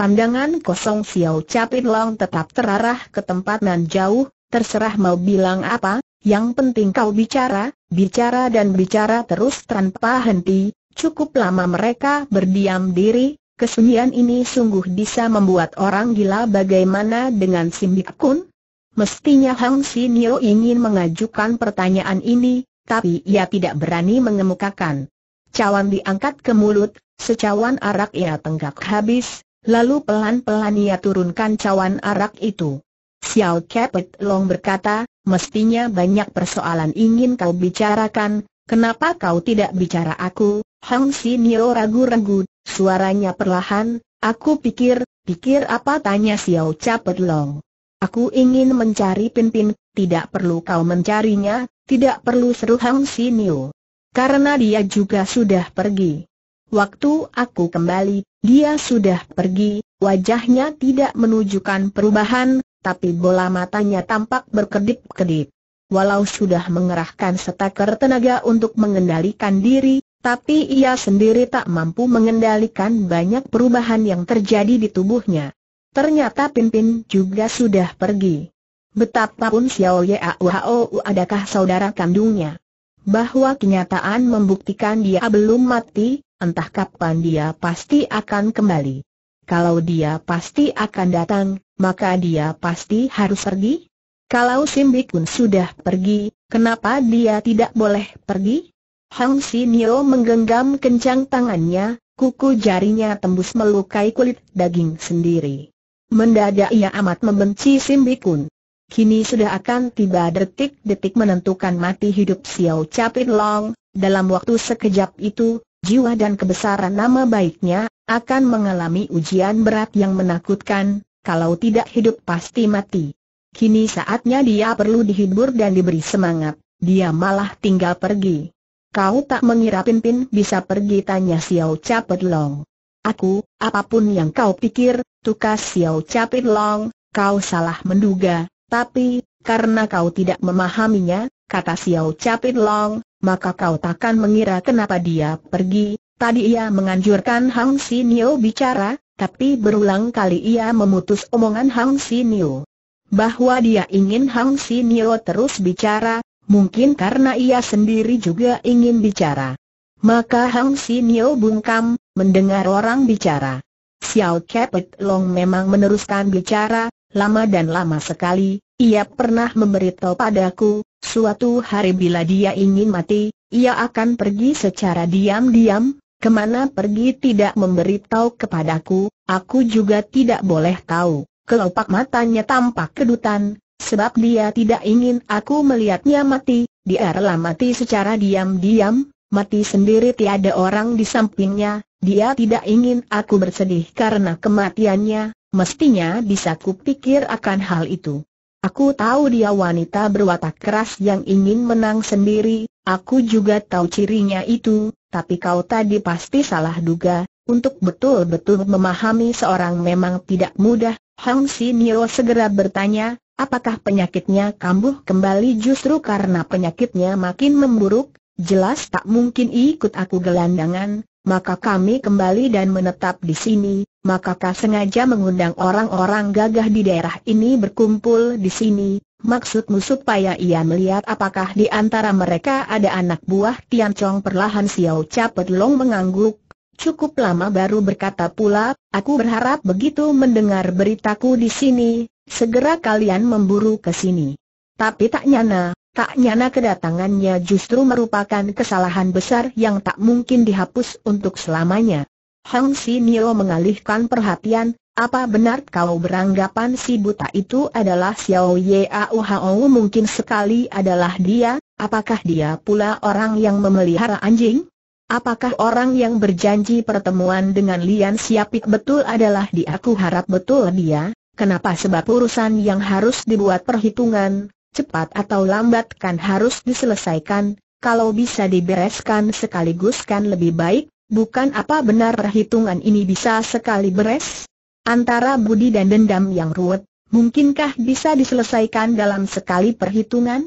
Pandangan kosong Xiao Capit Long tetap terarah ke tempat nan jauh, terserah mau bilang apa, yang penting kau bicara, bicara dan bicara terus tanpa henti, cukup lama mereka berdiam diri, Kesunyian ini sungguh bisa membuat orang gila bagaimana dengan Simbik Kun? Mestinya Hang Nio ingin mengajukan pertanyaan ini, tapi ia tidak berani mengemukakan. Cawan diangkat ke mulut, secawan arak ia tenggak habis, lalu pelan-pelan ia turunkan cawan arak itu. Xiao Kepet Long berkata, mestinya banyak persoalan ingin kau bicarakan, kenapa kau tidak bicara aku? Hang Nio ragu-ragu Suaranya perlahan, aku pikir, pikir apa tanya Xiao Capet Long. Aku ingin mencari pimpin, tidak perlu kau mencarinya, tidak perlu seru Hang Siniu. Karena dia juga sudah pergi. Waktu aku kembali, dia sudah pergi, wajahnya tidak menunjukkan perubahan, tapi bola matanya tampak berkedip-kedip. Walau sudah mengerahkan setaker tenaga untuk mengendalikan diri, tapi ia sendiri tak mampu mengendalikan banyak perubahan yang terjadi di tubuhnya. Ternyata Pimpin juga sudah pergi. Betapapun Xiao Yao adakah saudara kandungnya. Bahwa kenyataan membuktikan dia belum mati, entah kapan dia pasti akan kembali. Kalau dia pasti akan datang, maka dia pasti harus pergi? Kalau Simbi Simbikun sudah pergi, kenapa dia tidak boleh pergi? Hang Nio menggenggam kencang tangannya, kuku jarinya tembus melukai kulit daging sendiri. Mendadak ia amat membenci Simbikun. Kini sudah akan tiba detik-detik menentukan mati hidup Xiao Capit Long, dalam waktu sekejap itu, jiwa dan kebesaran nama baiknya, akan mengalami ujian berat yang menakutkan, kalau tidak hidup pasti mati. Kini saatnya dia perlu dihibur dan diberi semangat, dia malah tinggal pergi. Kau tak mengira Pimpin bisa pergi tanya Xiao Capit Long. Aku, apapun yang kau pikir, tukas Xiao Capit Long, kau salah menduga, tapi, karena kau tidak memahaminya, kata Xiao Capit Long, maka kau takkan mengira kenapa dia pergi. Tadi ia menganjurkan Hang Sinio bicara, tapi berulang kali ia memutus omongan Hang Sinio. Bahwa dia ingin Hang Sinio terus bicara, Mungkin karena ia sendiri juga ingin bicara. Maka Hang Sinio bungkam, mendengar orang bicara. Xiao Kepet Long memang meneruskan bicara, lama dan lama sekali, ia pernah memberitahu padaku, suatu hari bila dia ingin mati, ia akan pergi secara diam-diam, kemana pergi tidak memberitahu kepadaku, aku juga tidak boleh tahu. Kelopak matanya tampak kedutan, Sebab dia tidak ingin aku melihatnya mati, dia rela mati secara diam-diam, mati sendiri tiada orang di sampingnya, dia tidak ingin aku bersedih karena kematiannya, mestinya bisa kupikir akan hal itu. Aku tahu dia wanita berwatak keras yang ingin menang sendiri, aku juga tahu cirinya itu, tapi kau tadi pasti salah duga, untuk betul-betul memahami seorang memang tidak mudah, Hang Si Nio segera bertanya, Apakah penyakitnya kambuh kembali justru karena penyakitnya makin memburuk? Jelas tak mungkin ikut aku gelandangan, maka kami kembali dan menetap di sini, maka kau sengaja mengundang orang-orang gagah di daerah ini berkumpul di sini, maksudmu supaya ia melihat apakah di antara mereka ada anak buah Tiancong perlahan Xiao Capet Long mengangguk, cukup lama baru berkata pula, aku berharap begitu mendengar beritaku di sini, Segera kalian memburu ke sini. Tapi tak nyana, tak nyana kedatangannya justru merupakan kesalahan besar yang tak mungkin dihapus untuk selamanya. Hang Si Nio mengalihkan perhatian, apa benar kalau beranggapan si buta itu adalah Xiao Ye Hao mungkin sekali adalah dia, apakah dia pula orang yang memelihara anjing? Apakah orang yang berjanji pertemuan dengan Lian Siapik betul adalah dia? Aku harap betul dia, Kenapa sebab urusan yang harus dibuat perhitungan, cepat atau lambat kan harus diselesaikan, kalau bisa dibereskan sekaligus kan lebih baik, bukan apa benar perhitungan ini bisa sekali beres? Antara budi dan dendam yang ruwet, mungkinkah bisa diselesaikan dalam sekali perhitungan?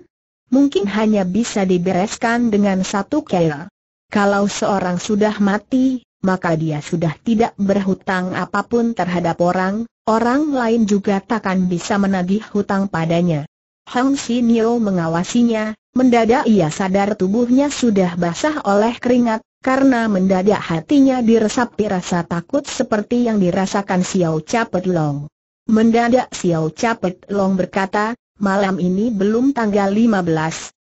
Mungkin hanya bisa dibereskan dengan satu kail. Kalau seorang sudah mati, maka dia sudah tidak berhutang apapun terhadap orang, Orang lain juga takkan bisa menagih hutang padanya. Hang Sinio mengawasinya, mendadak ia sadar tubuhnya sudah basah oleh keringat, karena mendadak hatinya diresapi rasa takut seperti yang dirasakan Xiao Capet Long. Mendadak Xiao Capet Long berkata, malam ini belum tanggal 15,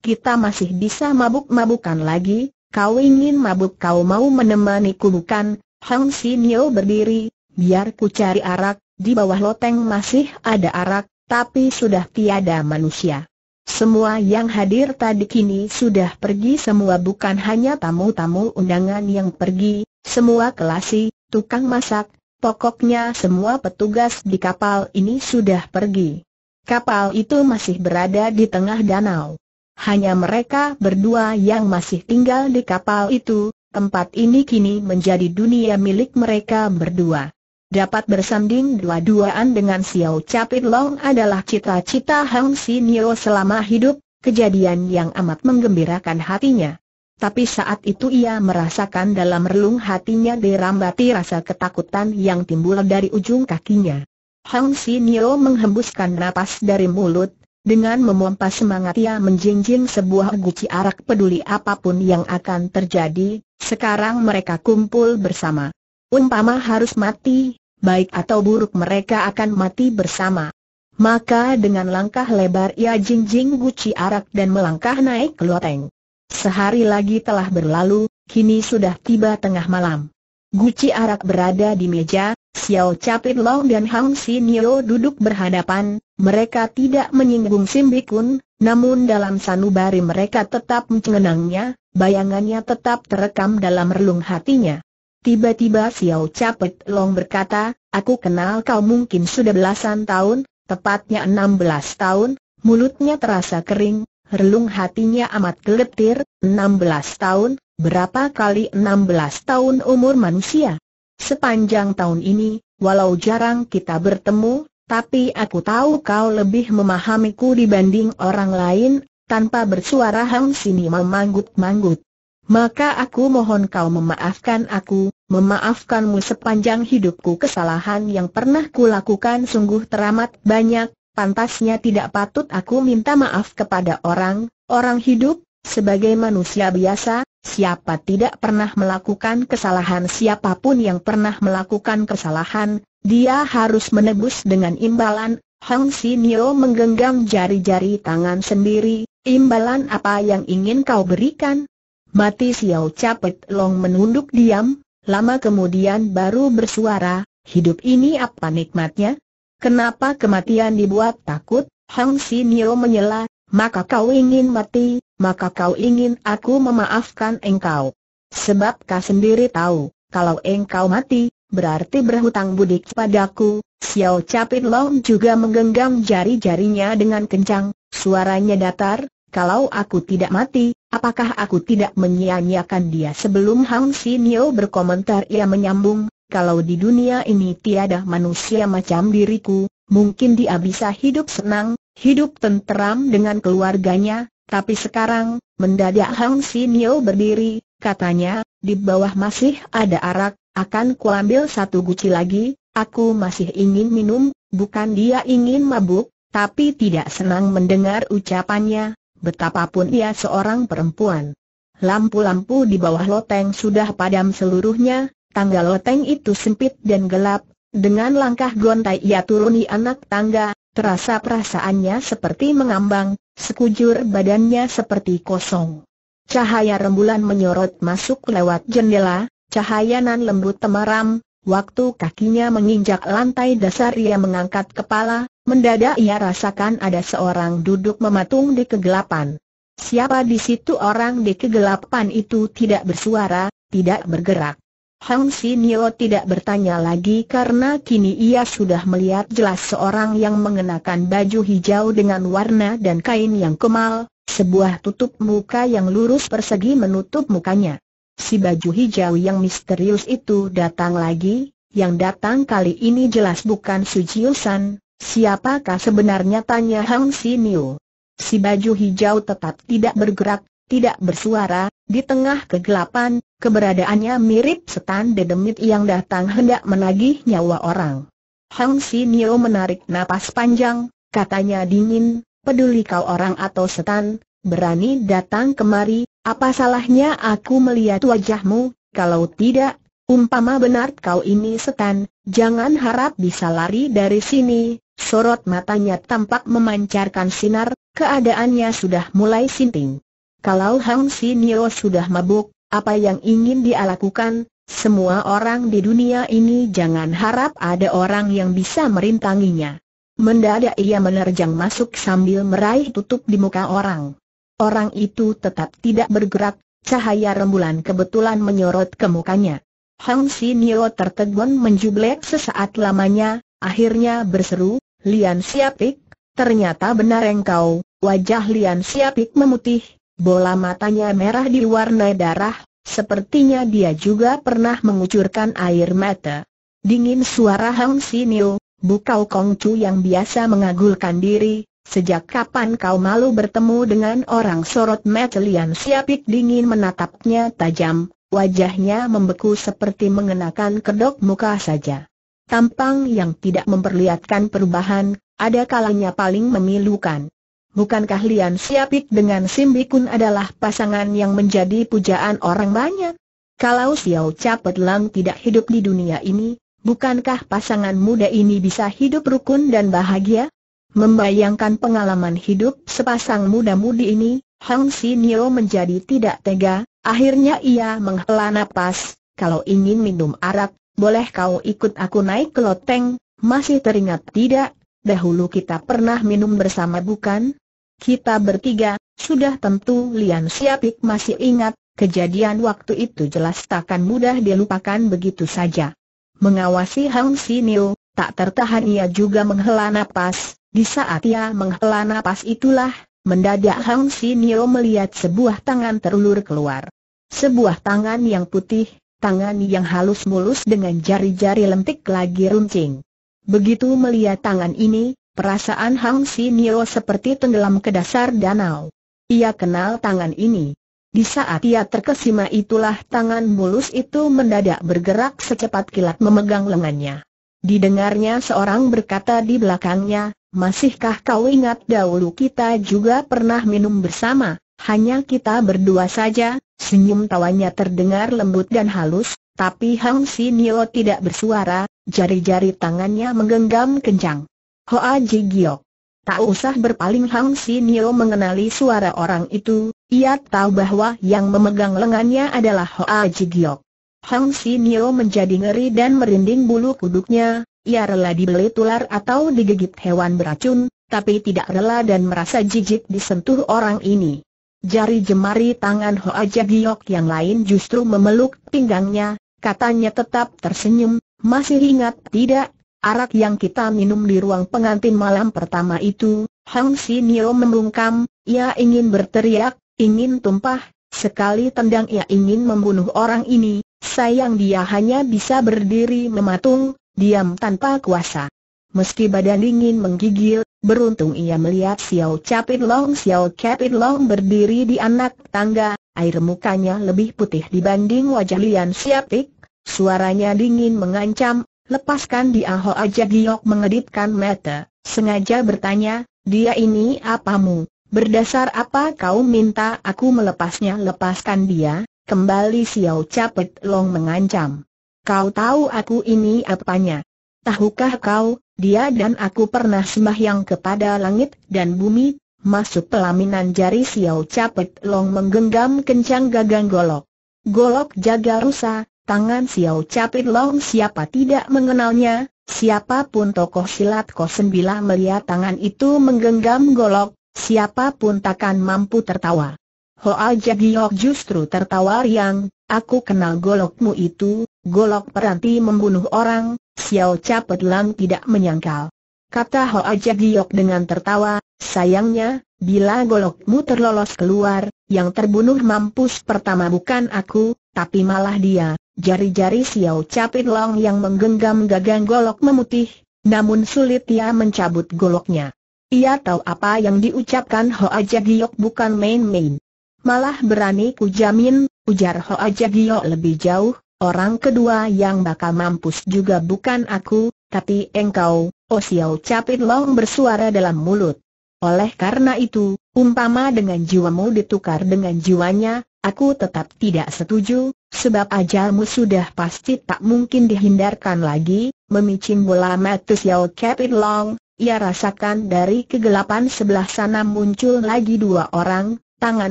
kita masih bisa mabuk-mabukan lagi, kau ingin mabuk kau mau menemani menemaniku bukan? Hang Sinio berdiri, biar ku cari arak, di bawah loteng masih ada arak, tapi sudah tiada manusia. Semua yang hadir tadi kini sudah pergi semua bukan hanya tamu-tamu undangan yang pergi, semua kelasi, tukang masak, pokoknya semua petugas di kapal ini sudah pergi. Kapal itu masih berada di tengah danau. Hanya mereka berdua yang masih tinggal di kapal itu, tempat ini kini menjadi dunia milik mereka berdua dapat bersanding dua-duaan dengan Xiao Capit Long adalah cita-cita Hang Sinio selama hidup, kejadian yang amat menggembirakan hatinya. Tapi saat itu ia merasakan dalam relung hatinya dirambati rasa ketakutan yang timbul dari ujung kakinya. Hang Sinio menghembuskan napas dari mulut, dengan memompa semangat ia menjinjing sebuah guci arak peduli apapun yang akan terjadi, sekarang mereka kumpul bersama. Umpama harus mati, baik atau buruk mereka akan mati bersama. Maka dengan langkah lebar ia jingjing guci arak dan melangkah naik ke loteng. Sehari lagi telah berlalu, kini sudah tiba tengah malam. Guci arak berada di meja, Xiao Capit Long dan Hang Sinio duduk berhadapan, mereka tidak menyinggung Simbikun, namun dalam sanubari mereka tetap mencengenangnya, bayangannya tetap terekam dalam relung hatinya. Tiba-tiba Xiao Capet Long berkata, aku kenal kau mungkin sudah belasan tahun, tepatnya enam belas tahun, mulutnya terasa kering, relung hatinya amat geletir, enam belas tahun, berapa kali enam belas tahun umur manusia? Sepanjang tahun ini, walau jarang kita bertemu, tapi aku tahu kau lebih memahamiku dibanding orang lain, tanpa bersuara Hang Sini memanggut-manggut. Maka aku mohon kau memaafkan aku, memaafkanmu sepanjang hidupku kesalahan yang pernah kulakukan sungguh teramat banyak, pantasnya tidak patut aku minta maaf kepada orang, orang hidup, sebagai manusia biasa, siapa tidak pernah melakukan kesalahan siapapun yang pernah melakukan kesalahan, dia harus menebus dengan imbalan, Hang Sinio menggenggam jari-jari tangan sendiri, imbalan apa yang ingin kau berikan? Mati Xiao Capet Long menunduk diam, lama kemudian baru bersuara, hidup ini apa nikmatnya? Kenapa kematian dibuat takut? Hang Si Nio menyela, maka kau ingin mati, maka kau ingin aku memaafkan engkau. Sebab kau sendiri tahu, kalau engkau mati, berarti berhutang budi padaku. Xiao Capit Long juga menggenggam jari-jarinya dengan kencang, suaranya datar, kalau aku tidak mati, Apakah aku tidak menyia-nyiakan dia sebelum Hang Sinio berkomentar ia menyambung, kalau di dunia ini tiada manusia macam diriku, mungkin dia bisa hidup senang, hidup tenteram dengan keluarganya, tapi sekarang, mendadak Hang Sinio berdiri, katanya, di bawah masih ada arak, akan kuambil satu guci lagi, aku masih ingin minum, bukan dia ingin mabuk, tapi tidak senang mendengar ucapannya, betapapun ia seorang perempuan. Lampu-lampu di bawah loteng sudah padam seluruhnya, tangga loteng itu sempit dan gelap, dengan langkah gontai ia turuni anak tangga, terasa perasaannya seperti mengambang, sekujur badannya seperti kosong. Cahaya rembulan menyorot masuk lewat jendela, cahaya nan lembut temaram, Waktu kakinya menginjak lantai dasar ia mengangkat kepala, mendadak ia rasakan ada seorang duduk mematung di kegelapan. Siapa di situ orang di kegelapan itu tidak bersuara, tidak bergerak. Hang Sinio tidak bertanya lagi karena kini ia sudah melihat jelas seorang yang mengenakan baju hijau dengan warna dan kain yang kemal, sebuah tutup muka yang lurus persegi menutup mukanya. Si baju hijau yang misterius itu datang lagi, yang datang kali ini jelas bukan Sujiusan, siapakah sebenarnya tanya Hang Niu. Si baju hijau tetap tidak bergerak, tidak bersuara, di tengah kegelapan, keberadaannya mirip setan dedemit yang datang hendak menagih nyawa orang. Hang Niu menarik napas panjang, katanya dingin, peduli kau orang atau setan, berani datang kemari, apa salahnya aku melihat wajahmu, kalau tidak, umpama benar kau ini setan, jangan harap bisa lari dari sini, sorot matanya tampak memancarkan sinar, keadaannya sudah mulai sinting. Kalau Hang Nio sudah mabuk, apa yang ingin dia lakukan, semua orang di dunia ini jangan harap ada orang yang bisa merintanginya. Mendadak ia menerjang masuk sambil meraih tutup di muka orang. Orang itu tetap tidak bergerak, cahaya rembulan kebetulan menyorot ke mukanya. Hang Nio tertegun menjublek sesaat lamanya, akhirnya berseru, Lian Siapik, ternyata benar engkau, wajah Lian Siapik memutih, bola matanya merah diwarnai darah, sepertinya dia juga pernah mengucurkan air mata. Dingin suara Hang Nio, Bukau Kong Chu yang biasa mengagulkan diri, Sejak kapan kau malu bertemu dengan orang sorot Metelian Siapik dingin menatapnya tajam, wajahnya membeku seperti mengenakan kedok muka saja. Tampang yang tidak memperlihatkan perubahan, ada kalanya paling memilukan. Bukankah Lian Siapik dengan Simbikun adalah pasangan yang menjadi pujaan orang banyak? Kalau Xiao Capet Lang tidak hidup di dunia ini, bukankah pasangan muda ini bisa hidup rukun dan bahagia? Membayangkan pengalaman hidup sepasang muda-mudi ini, Hang Sinio menjadi tidak tega, akhirnya ia menghela napas, kalau ingin minum arak, boleh kau ikut aku naik ke loteng, masih teringat tidak, dahulu kita pernah minum bersama bukan? Kita bertiga, sudah tentu Lian Siapik masih ingat, kejadian waktu itu jelas takkan mudah dilupakan begitu saja. Mengawasi Hang Sinio, tak tertahan ia juga menghela napas, di saat ia menghela napas itulah, mendadak Hang Si Niro melihat sebuah tangan terulur keluar. Sebuah tangan yang putih, tangan yang halus mulus dengan jari-jari lentik lagi runcing. Begitu melihat tangan ini, perasaan Hang Si Niro seperti tenggelam ke dasar danau. Ia kenal tangan ini. Di saat ia terkesima itulah tangan mulus itu mendadak bergerak secepat kilat memegang lengannya. Didengarnya seorang berkata di belakangnya, masihkah kau ingat dahulu kita juga pernah minum bersama, hanya kita berdua saja, senyum tawanya terdengar lembut dan halus, tapi Hang Si Nio tidak bersuara, jari-jari tangannya menggenggam kencang. Hoa Ji Giok. Tak usah berpaling Hang Si Nio mengenali suara orang itu, ia tahu bahwa yang memegang lengannya adalah Hoa Ji Giok. Hang Nio menjadi ngeri dan merinding bulu kuduknya, ia rela dibeli tular atau digigit hewan beracun, tapi tidak rela dan merasa jijik disentuh orang ini. Jari jemari tangan Hoa Jagiok yang lain justru memeluk pinggangnya, katanya tetap tersenyum, masih ingat tidak, arak yang kita minum di ruang pengantin malam pertama itu, Hang Si Nio membungkam, ia ingin berteriak, ingin tumpah, sekali tendang ia ingin membunuh orang ini, sayang dia hanya bisa berdiri mematung, diam tanpa kuasa. Meski badan dingin menggigil, beruntung ia melihat Xiao Capit Long Xiao Capit Long berdiri di anak tangga, air mukanya lebih putih dibanding wajah Lian Siapik, suaranya dingin mengancam, lepaskan dia Ho Aja Giok mengedipkan mata, sengaja bertanya, dia ini apamu, berdasar apa kau minta aku melepasnya lepaskan dia, kembali Xiao Capit Long mengancam. Kau tahu aku ini apanya? Tahukah kau, dia dan aku pernah sembahyang kepada langit dan bumi, masuk pelaminan jari Xiao Capet Long menggenggam kencang gagang golok. Golok jaga rusa, tangan Xiao Capit Long siapa tidak mengenalnya, siapapun tokoh silat bila melihat tangan itu menggenggam golok, siapapun takkan mampu tertawa. Hoa Jagiok justru tertawa riang, aku kenal golokmu itu, Golok peranti membunuh orang, Xiao Capet Lang tidak menyangkal. Kata Ho Aja Jagiok dengan tertawa, sayangnya, bila golokmu terlolos keluar, yang terbunuh mampus pertama bukan aku, tapi malah dia. Jari-jari Xiao Capit Lang yang menggenggam gagang golok memutih, namun sulit ia mencabut goloknya. Ia tahu apa yang diucapkan Ho Aja Jagiok bukan main-main. Malah berani kujamin, ujar Ho Aja Jagiok lebih jauh, Orang kedua yang bakal mampus juga bukan aku, tapi engkau, O oh Xiao Capit Long bersuara dalam mulut. Oleh karena itu, umpama dengan jiwamu ditukar dengan jiwanya, aku tetap tidak setuju, sebab ajalmu sudah pasti tak mungkin dihindarkan lagi, memicing bola mata Xiao Capit Long, ia rasakan dari kegelapan sebelah sana muncul lagi dua orang, tangan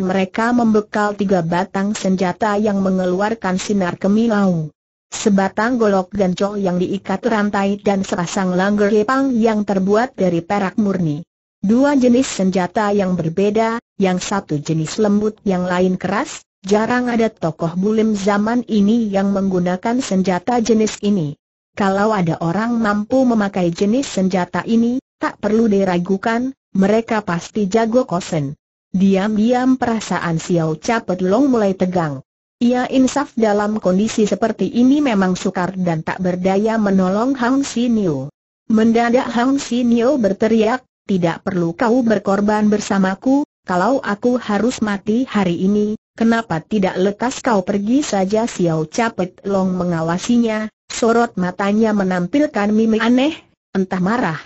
mereka membekal tiga batang senjata yang mengeluarkan sinar kemilau. Sebatang golok gancol yang diikat rantai dan sepasang langgar lepang yang terbuat dari perak murni. Dua jenis senjata yang berbeda, yang satu jenis lembut yang lain keras, jarang ada tokoh bulim zaman ini yang menggunakan senjata jenis ini. Kalau ada orang mampu memakai jenis senjata ini, tak perlu diragukan, mereka pasti jago kosen. Diam-diam perasaan Xiao Capet Long mulai tegang. Ia insaf dalam kondisi seperti ini memang sukar dan tak berdaya menolong Hang Sinio. Mendadak Hang Sinio berteriak, tidak perlu kau berkorban bersamaku, kalau aku harus mati hari ini, kenapa tidak lekas kau pergi saja Xiao Capet Long mengawasinya, sorot matanya menampilkan mimik aneh, entah marah,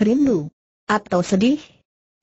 rindu, atau sedih,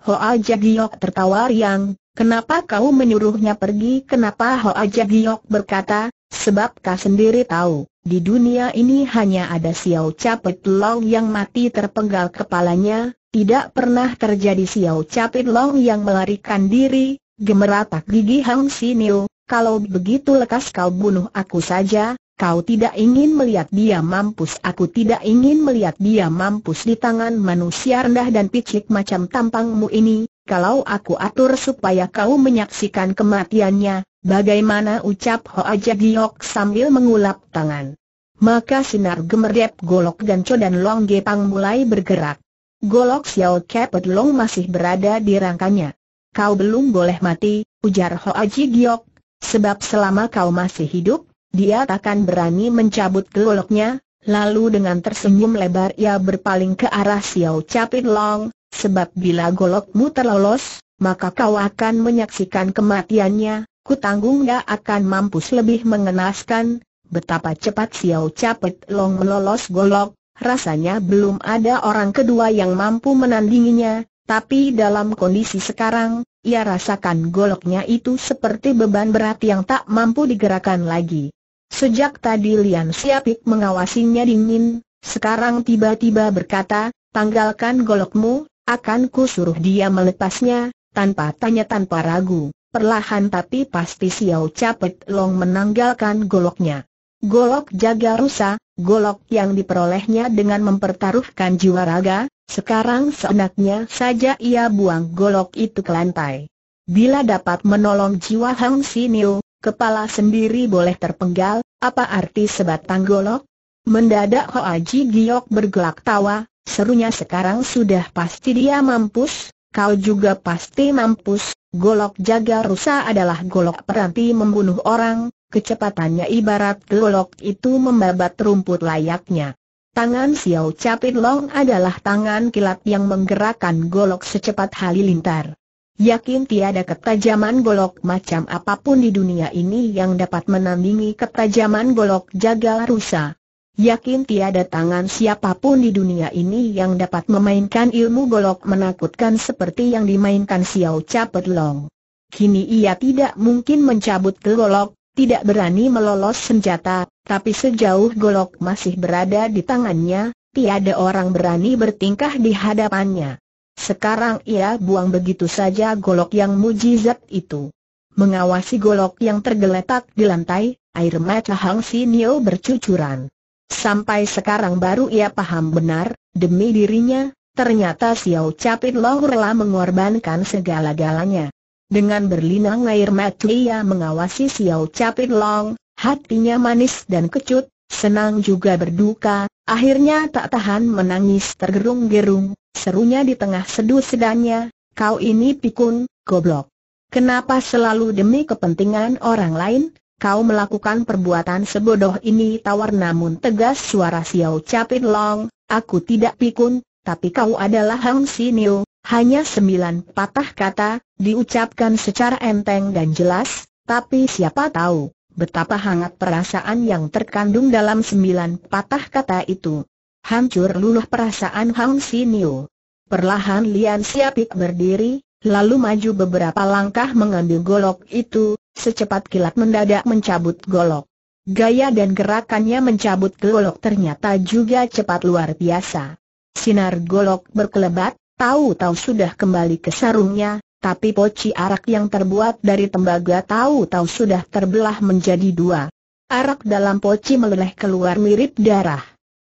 Hoa Giok tertawa riang, kenapa kau menyuruhnya pergi? Kenapa Hoa Giok berkata, sebab kau sendiri tahu, di dunia ini hanya ada Xiao Capit Long yang mati terpenggal kepalanya, tidak pernah terjadi Xiao Capit Long yang melarikan diri, gemeratak gigi Hang Sinil, kalau begitu lekas kau bunuh aku saja, Kau tidak ingin melihat dia mampus Aku tidak ingin melihat dia mampus di tangan manusia rendah dan picik macam tampangmu ini Kalau aku atur supaya kau menyaksikan kematiannya Bagaimana ucap Hoa Jagiok sambil mengulap tangan Maka sinar gemerdep Golok Ganco dan Long Gepang mulai bergerak Golok Xiao Kepet Long masih berada di rangkanya Kau belum boleh mati, ujar Hoa Jagiok Sebab selama kau masih hidup dia takkan berani mencabut goloknya, lalu dengan tersenyum lebar ia berpaling ke arah Xiao Capit Long, sebab bila golokmu terlolos, maka kau akan menyaksikan kematiannya, ku tanggung gak akan mampus lebih mengenaskan, betapa cepat Xiao Capit Long melolos golok, rasanya belum ada orang kedua yang mampu menandinginya, tapi dalam kondisi sekarang, ia rasakan goloknya itu seperti beban berat yang tak mampu digerakkan lagi. Sejak tadi Lian Siapik mengawasinya dingin, sekarang tiba-tiba berkata, tanggalkan golokmu, akan ku suruh dia melepasnya, tanpa tanya tanpa ragu. Perlahan tapi pasti Xiao Capet Long menanggalkan goloknya. Golok jaga rusa, golok yang diperolehnya dengan mempertaruhkan jiwa raga, sekarang seenaknya saja ia buang golok itu ke lantai. Bila dapat menolong jiwa Hang Sinio, Kepala sendiri boleh terpenggal, apa arti sebatang golok? Mendadak Ho aji Giok bergelak tawa, serunya sekarang sudah pasti dia mampus, kau juga pasti mampus, golok jaga rusa adalah golok peranti membunuh orang, kecepatannya ibarat golok itu membabat rumput layaknya. Tangan Xiao Capit Long adalah tangan kilat yang menggerakkan golok secepat halilintar. Yakin tiada ketajaman golok macam apapun di dunia ini yang dapat menandingi ketajaman golok jagal rusa. Yakin tiada tangan siapapun di dunia ini yang dapat memainkan ilmu golok menakutkan seperti yang dimainkan Xiao Capet Long. Kini ia tidak mungkin mencabut ke golok, tidak berani melolos senjata, tapi sejauh golok masih berada di tangannya, tiada orang berani bertingkah di hadapannya. Sekarang ia buang begitu saja golok yang mujizat itu. Mengawasi golok yang tergeletak di lantai, air mata Hang Nio bercucuran. Sampai sekarang baru ia paham benar, demi dirinya, ternyata Xiao Capit Long rela mengorbankan segala-galanya. Dengan berlinang air mata ia mengawasi Xiao Capit Long, hatinya manis dan kecut, senang juga berduka, akhirnya tak tahan menangis tergerung-gerung, serunya di tengah seduh sedannya, kau ini pikun, goblok. Kenapa selalu demi kepentingan orang lain, kau melakukan perbuatan sebodoh ini tawar namun tegas suara Xiao Capit Long, aku tidak pikun, tapi kau adalah Hang Sinio, hanya sembilan patah kata, diucapkan secara enteng dan jelas, tapi siapa tahu, betapa hangat perasaan yang terkandung dalam sembilan patah kata itu. Hancur luluh perasaan Hang Sinio. Perlahan Lian Siapik berdiri, lalu maju beberapa langkah mengambil golok itu, secepat kilat mendadak mencabut golok. Gaya dan gerakannya mencabut golok ternyata juga cepat luar biasa. Sinar golok berkelebat, tahu-tahu sudah kembali ke sarungnya, tapi poci arak yang terbuat dari tembaga tahu-tahu sudah terbelah menjadi dua. Arak dalam poci meleleh keluar mirip darah.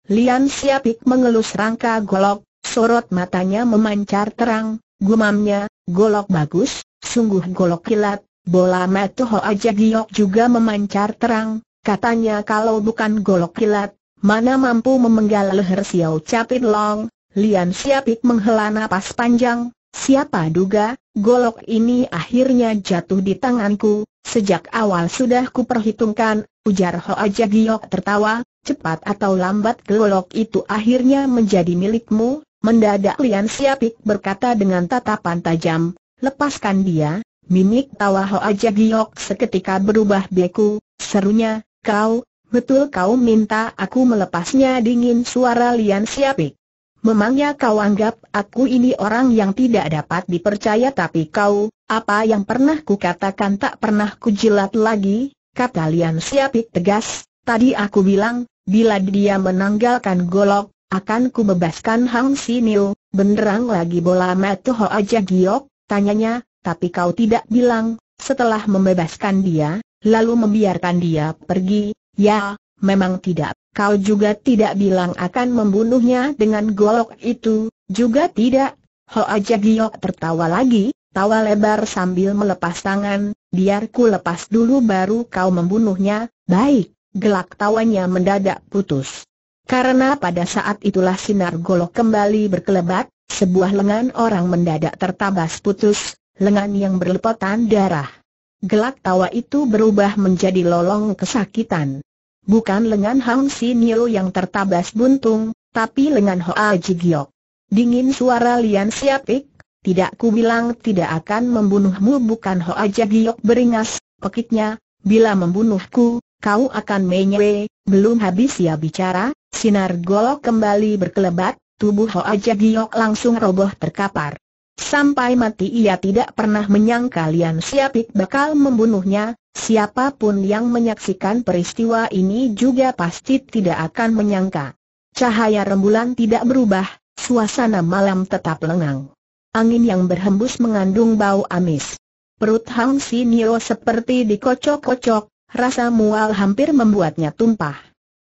Lian Siapik mengelus rangka golok, sorot matanya memancar terang, gumamnya, golok bagus, sungguh golok kilat, bola Ho aja giok juga memancar terang, katanya kalau bukan golok kilat, mana mampu memenggal leher Xiao Capit Long, Lian Siapik menghela napas panjang, siapa duga, golok ini akhirnya jatuh di tanganku, Sejak awal sudah kuperhitungkan, ujar Hoa Jagiok tertawa, cepat atau lambat gelolok itu akhirnya menjadi milikmu, mendadak Lian Siapik berkata dengan tatapan tajam, lepaskan dia, mimik tawa Hoa Jagiok seketika berubah beku, serunya, kau, betul kau minta aku melepasnya dingin suara Lian Siapik. Memangnya kau anggap aku ini orang yang tidak dapat dipercaya tapi kau, apa yang pernah ku katakan tak pernah ku kujilat lagi, kata Lian Siapik tegas, tadi aku bilang, bila dia menanggalkan golok, akan ku bebaskan Hang Niu. benderang lagi bola Ho aja giok, tanyanya, tapi kau tidak bilang, setelah membebaskan dia, lalu membiarkan dia pergi, ya, memang tidak, kau juga tidak bilang akan membunuhnya dengan golok itu, juga tidak, Ho aja giok tertawa lagi, Tawa lebar sambil melepas tangan, biar ku lepas dulu baru kau membunuhnya, baik, gelak tawanya mendadak putus. Karena pada saat itulah sinar golok kembali berkelebat, sebuah lengan orang mendadak tertabas putus, lengan yang berlepotan darah. Gelak tawa itu berubah menjadi lolong kesakitan. Bukan lengan Hang Sinio yang tertabas buntung, tapi lengan Hoa Jigyok. Dingin suara Lian Siapik, tidak ku bilang tidak akan membunuhmu bukan Hoa Jagiok beringas, pekiknya, bila membunuhku, kau akan menyewe, belum habis ia bicara, sinar golok kembali berkelebat, tubuh Hoa Jagiok langsung roboh terkapar. Sampai mati ia tidak pernah menyangka Lian Siapik bakal membunuhnya, siapapun yang menyaksikan peristiwa ini juga pasti tidak akan menyangka. Cahaya rembulan tidak berubah, suasana malam tetap lengang angin yang berhembus mengandung bau amis. Perut Hang Nio seperti dikocok-kocok, rasa mual hampir membuatnya tumpah.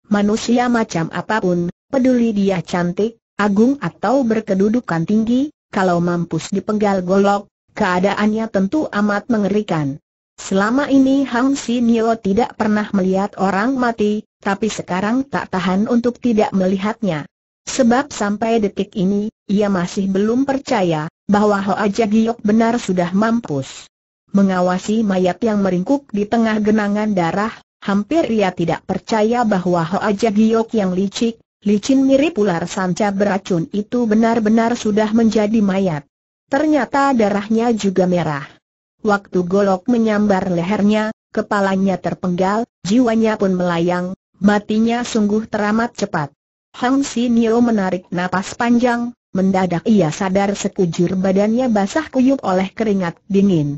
Manusia macam apapun, peduli dia cantik, agung atau berkedudukan tinggi, kalau mampus dipenggal golok, keadaannya tentu amat mengerikan. Selama ini Hang Nio tidak pernah melihat orang mati, tapi sekarang tak tahan untuk tidak melihatnya. Sebab sampai detik ini, ia masih belum percaya, bahwa Hoa Giok benar sudah mampus. Mengawasi mayat yang meringkuk di tengah genangan darah, hampir ia tidak percaya bahwa Hoa Giok yang licik, licin mirip ular sanca beracun itu benar-benar sudah menjadi mayat. Ternyata darahnya juga merah. Waktu golok menyambar lehernya, kepalanya terpenggal, jiwanya pun melayang, matinya sungguh teramat cepat. Hang Si Nio menarik napas panjang, mendadak ia sadar sekujur badannya basah kuyup oleh keringat dingin.